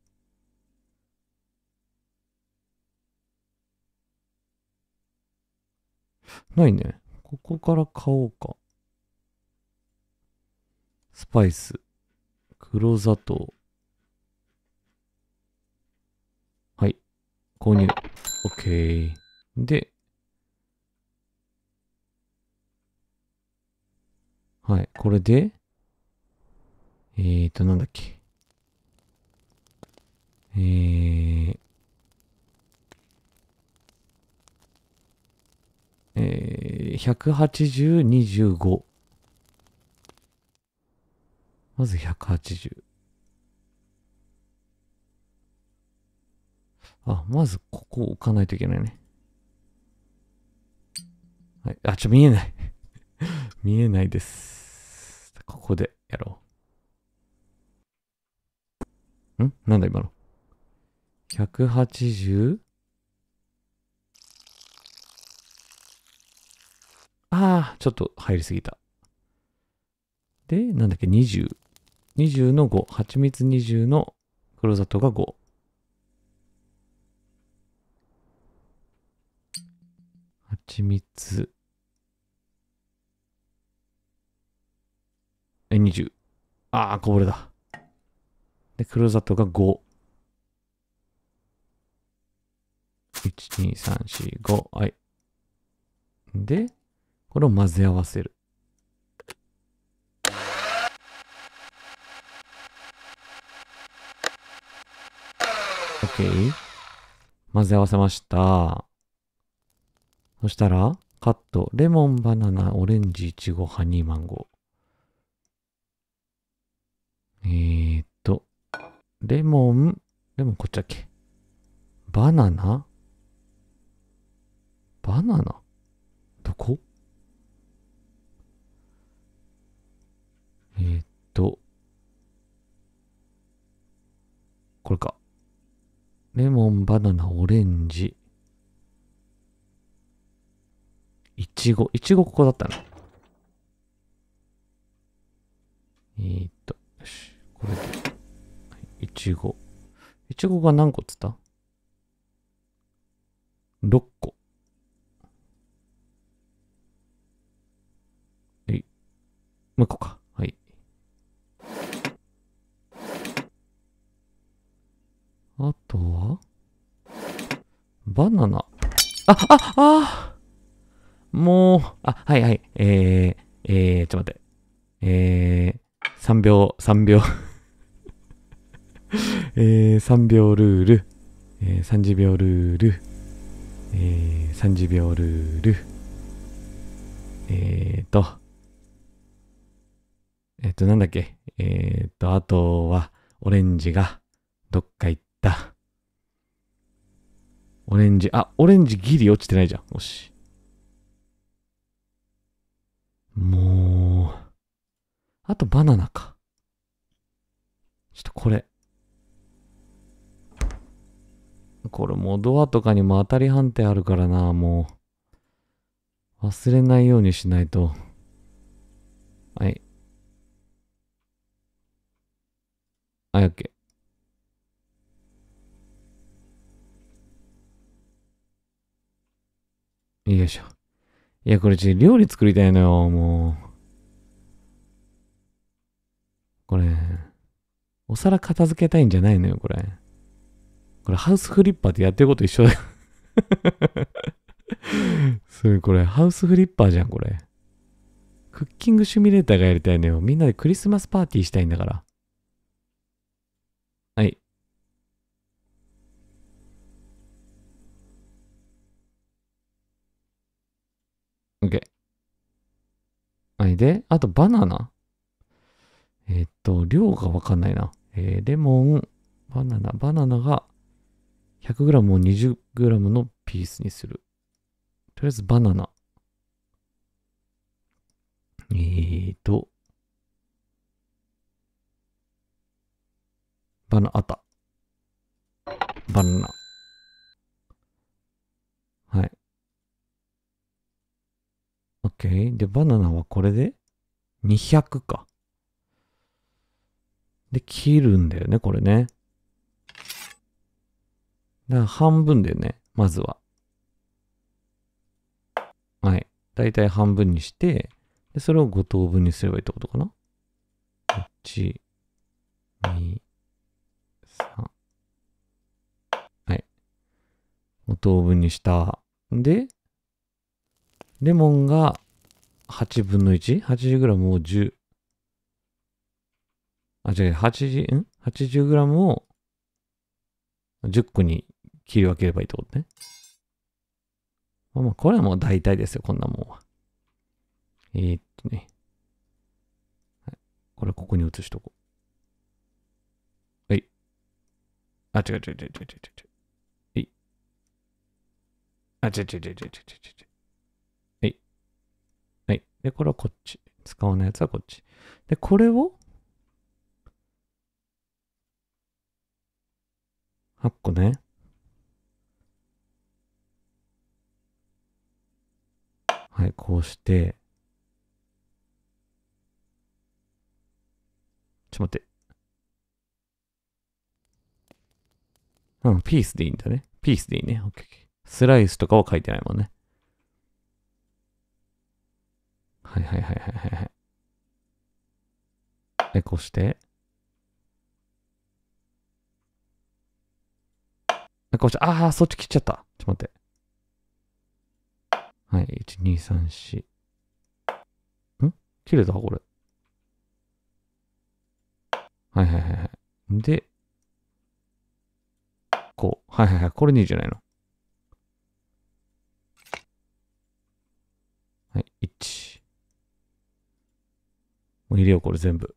ないね。ここから買おうか。スパイス。黒砂糖。はい。購入。OK。で、はい。これで、えーと、なんだっけ。えー、えー、180、25。まず180。あ、まずここ置かないといけないね。はい。あ、ちょ、見えない <laughs> 見えないです。ここでやろう。んなんだ今の。180? ああ、ちょっと入りすぎた。で、なんだっけ、20。20の5。蜂蜜20の黒砂糖が5。蜂蜜。20。ああ、こぼれだ。で、クローットが5。1,2,3,4,5はい。で、これを混ぜ合わせる。OK。混ぜ合わせました。そしたら、カット。レモン、バナナ、オレンジ、イチゴ、ハニー、マンゴーえー、っと、レモン、レモンこっちだっけバナナバナナどこえー、っと、これか。レモン、バナナ、オレンジ。いちご。いちごここだったな。えー、と。これで。いちご。いちごが何個っつった ?6 個。えい。もう一個か。はい。あとはバナナ。あ、あ、あもう、あ、はいはい。えー、えー、ちょっと待って。えー、3秒、3秒 <laughs> えー、3秒ルール、えー、30秒ルール、えー、30秒ルール、えーと、えっ、と、なんだっけ、えーと、あとは、オレンジが、どっか行った。オレンジ、あ、オレンジギリ落ちてないじゃん。よし。もう、あとバナナか。ちょっとこれ、これもうドアとかにも当たり判定あるからな、もう。忘れないようにしないと。はい。はい、OK。よいしょ。いや、これち、料理作りたいのよ、もう。これ、お皿片付けたいんじゃないのよ、これ。これハウスフリッパーってやってること一緒だよ <laughs> それこれハウスフリッパーじゃんこれ。クッキングシミュレーターがやりたいのよ。みんなでクリスマスパーティーしたいんだから。はい。OK。はい。で、あとバナナ。えー、っと、量がわかんないな。えー、レモン、バナナ、バナナが 100g を 20g のピースにする。とりあえずバナナ。えーと、バナ、あった。バナナ。はい。OK。で、バナナはこれで200か。で、切るんだよね、これね。だから半分でね、まずは。はい。だいたい半分にして、でそれを5等分にすればいいってことかな ?1、2、3。はい。5等分にした。で、レモンが8分の 1?80g を10。あ、違う、80、ん ?80g を10個に切り分ければいいってことね。まあ、これはもう大体ですよ、こんなもんは。えー、っとね。はい、これここに移しとこう。はい。あ、違う違う違う違う違う違う。はい。あ、違う違う違う違う違う違う。はい。はい。で、これはこっち。使わないやつはこっち。で、これを8個ね。はい、こうして、ちょっと待って。うん、ピースでいいんだね。ピースでいいね。オッケースライスとかは書いてないもんね。はいはいはいはいはい。はい、こうして。こうして、ああ、そっち切っちゃった。ちょっと待って。はい、1、2、3、4。ん切れたこれ。はいはいはいはい。で、こう。はいはいはい。これでいいじゃないの。はい、1。もう入れよう、これ全部。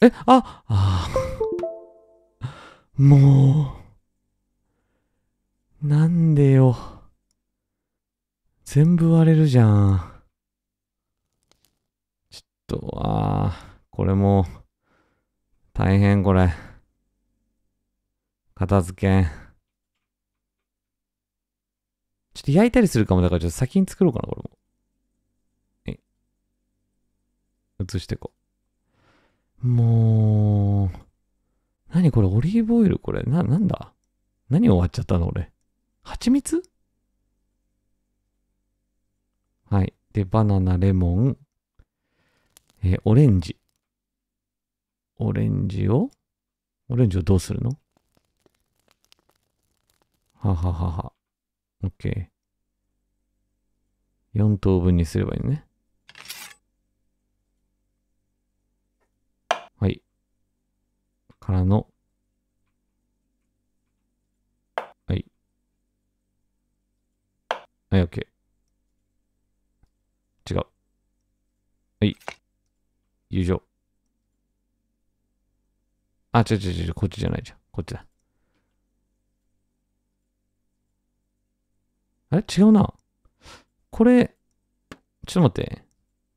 え、あああ。もう。なんでよ。全部割れるじゃん。ちょっと、ああ、これも、大変これ。片付け。ちょっと焼いたりするかも。だからちょっと先に作ろうかな、これも。え。移していこう。もう。何これオリーブオイルこれな、なんだ何終わっちゃったの俺。蜂蜜で、バナナ、レモン、えー、オレンジ。オレンジをオレンジをどうするのはははは。オッケー。4等分にすればいいね。はい。からの。はい。はい、オッケー。はい。よいしょ。あ、違う違う違う、こっちじゃないじゃん。こっちだ。あれ違うな。これ、ちょっと待って。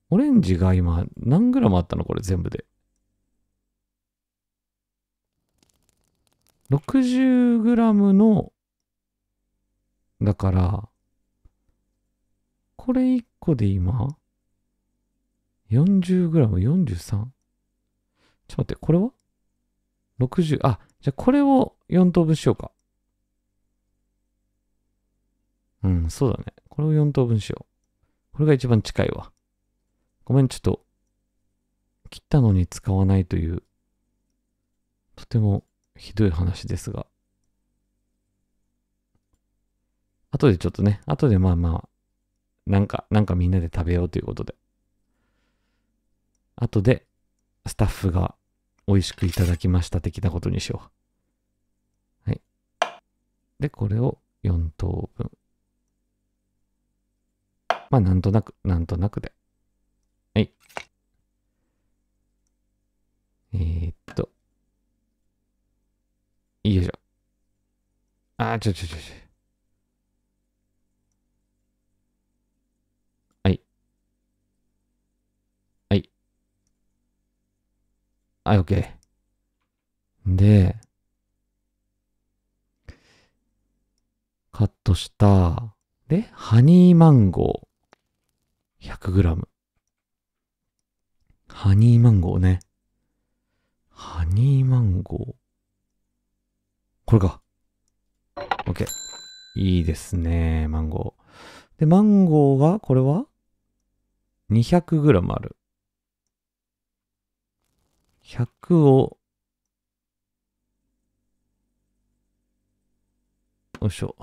オレンジが今、何グラムあったのこれ全部で。60グラムの、だから、これ1個で今、40g43。ちょっと待って、これは ?60。あ、じゃあこれを4等分しようか。うん、そうだね。これを4等分しよう。これが一番近いわ。ごめん、ちょっと、切ったのに使わないという、とてもひどい話ですが。後でちょっとね、後でまあまあ、なんか、なんかみんなで食べようということで。後でスタッフが美味しくいただきました的なことにしよう。はい。で、これを4等分。まあ、なんとなく、なんとなくで。はい。えー、っと。よいしょ。あー、ちょちょちょちょ。はい、OK。で、カットした。で、ハニーマンゴー 100g。ハニーマンゴーね。ハニーマンゴー。これか。OK。いいですね、マンゴー。で、マンゴーが、これは ?200g ある。100を、よいしょ。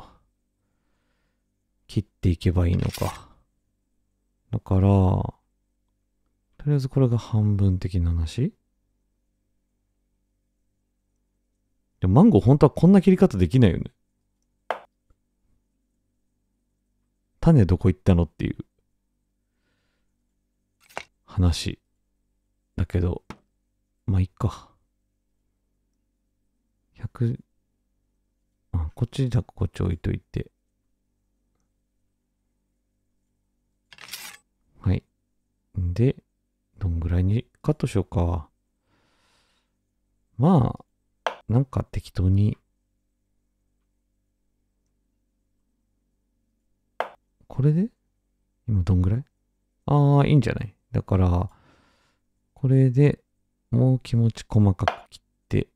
切っていけばいいのか。だから、とりあえずこれが半分的な話でもマンゴー本当はこんな切り方できないよね。種どこ行ったのっていう話だけど、まあ、いっか。100、あ、こっちじゃこっち置いといて。はい。で、どんぐらいにカットしようか。まあ、なんか適当に。これで今どんぐらいああ、いいんじゃないだから、これで、もう気持ち細かく切って、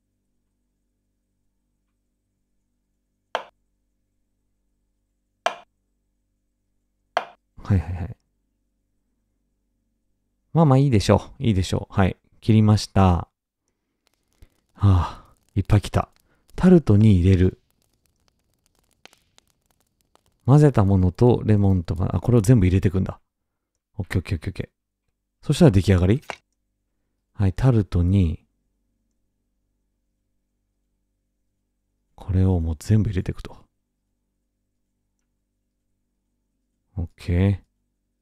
はいはいはい。まあまあいいでしょう。いいでしょう。はい。切りました。はあ、いっぱい来た。タルトに入れる。混ぜたものとレモンとか、あ、これを全部入れていくんだ。オッケーオッケーオッケーオッケー。そしたら出来上がりはい、タルトに、これをもう全部入れていくと。OK。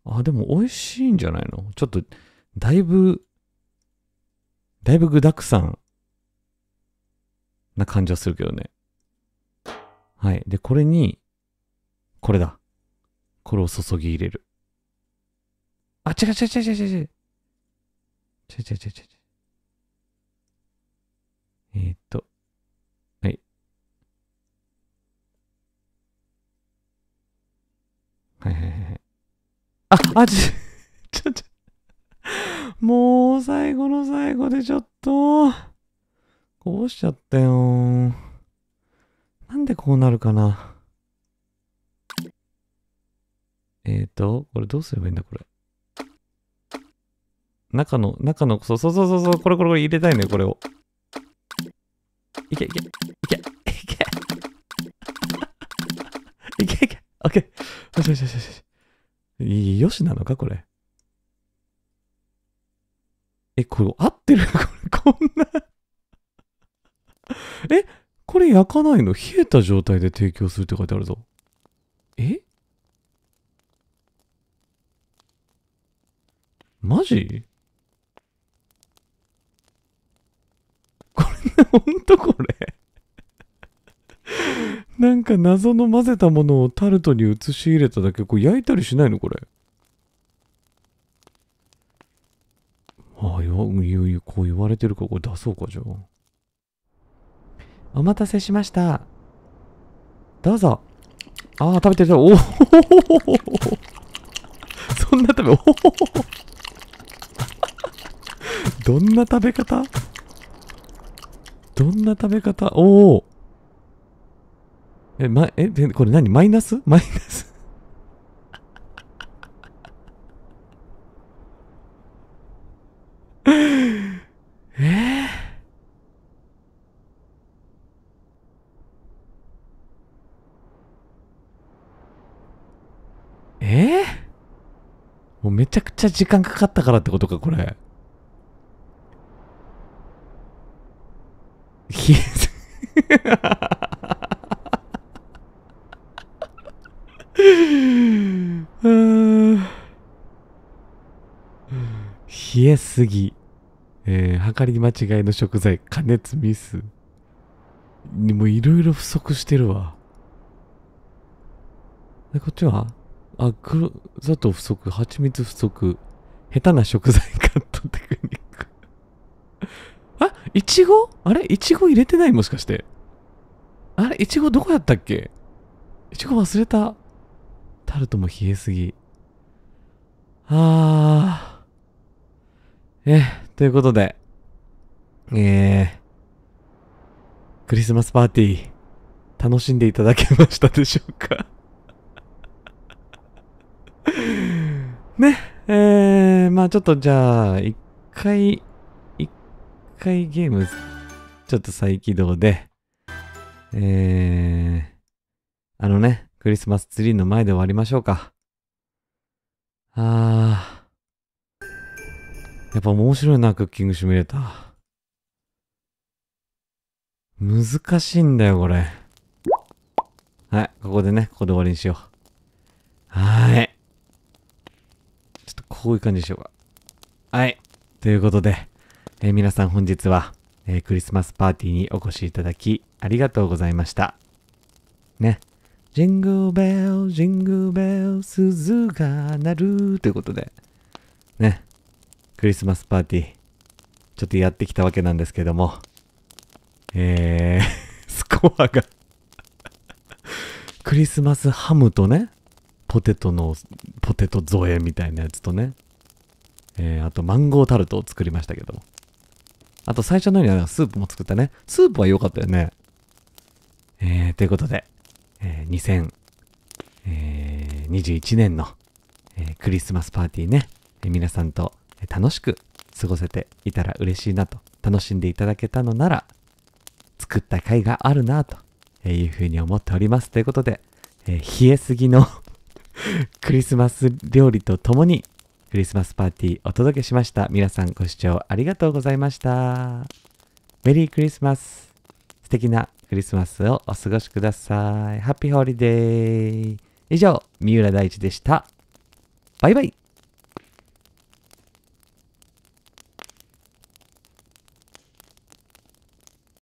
あ、でも美味しいんじゃないのちょっと、だいぶ、だいぶ具沢山な感じはするけどね。はい。で、これに、これだ。これを注ぎ入れる。あ、違う違う違う違う違う。ちょちょちょちょ。えー、っと、はい。はいはいはいはいあ、あ、ちょ、ちょ、ちょ、もう最後の最後でちょっと、こぼしちゃったよ。なんでこうなるかな。えっ、と、これどうすればいいんだ、これ。中の、中の、そうそうそうそう、これこれこれ入れたいのよ、これを。いけいけ、いけ、いけ。いけ <laughs> いけ、オッケー。よしよしよしよし。いよしなのか、これ。え、これ合ってる <laughs> これ、こんなえ、これ焼かないの冷えた状態で提供するって書いてあるぞ。えマジほんとこれなんか謎の混ぜたものをタルトに移し入れただけ。これ焼いたりしないのこれ。ああ、よ、いよいよ、こう言われてるから、これ出そうか、じゃあ。お待たせしました。どうぞ。ああ、食べてる、おお <laughs> そんな食べ、おお <laughs> どんな食べ方どんな食べ方おおえ、ま、え、で、これ何マイナス <laughs> マイナス <laughs> えー、えー、もうめちゃくちゃ時間かかったからってことか、これ。He 冷えすぎ。えー、計り間違いの食材、加熱ミス。にもいろいろ不足してるわ。で、こっちはあ、黒砂糖不足、蜂蜜不足、下手な食材カットテクニックあいちごあれいちご入れてないもしかして。あれいちごどこやったっけいちご忘れた。タルトも冷えすぎ。あー。え、ということで。えー。クリスマスパーティー、楽しんでいただけましたでしょうか <laughs> ね、えー、まあちょっとじゃあ、一回、回ゲーム、ちょっと再起動で、えー、あのね、クリスマスツリーの前で終わりましょうか。あー。やっぱ面白いな、クッキングシミュレーター。難しいんだよ、これ。はい、ここでね、ここで終わりにしよう。はーい。ちょっとこういう感じにしようか。はい。ということで。えー、皆さん本日は、えー、クリスマスパーティーにお越しいただきありがとうございました。ね。ジングベル、ジングベル、鈴が鳴るということで、ね。クリスマスパーティー、ちょっとやってきたわけなんですけども、えー、<laughs> スコアがクリスマスハムとね、ポテトの、ポテト添えみたいなやつとね、えー、あとマンゴータルトを作りましたけども。あと最初のようにスープも作ったね。スープは良かったよね。えー、ということで、えー、2021年の、えー、クリスマスパーティーね、えー、皆さんと楽しく過ごせていたら嬉しいなと、楽しんでいただけたのなら、作った甲斐があるなというふうに思っております。ということで、えー、冷えすぎの <laughs> クリスマス料理とともに、クリスマスパーティーお届けしました。皆さんご視聴ありがとうございました。メリークリスマス素敵なクリスマスをお過ごしください。ハッピーホリデー以上、三浦大知でした。バイバイ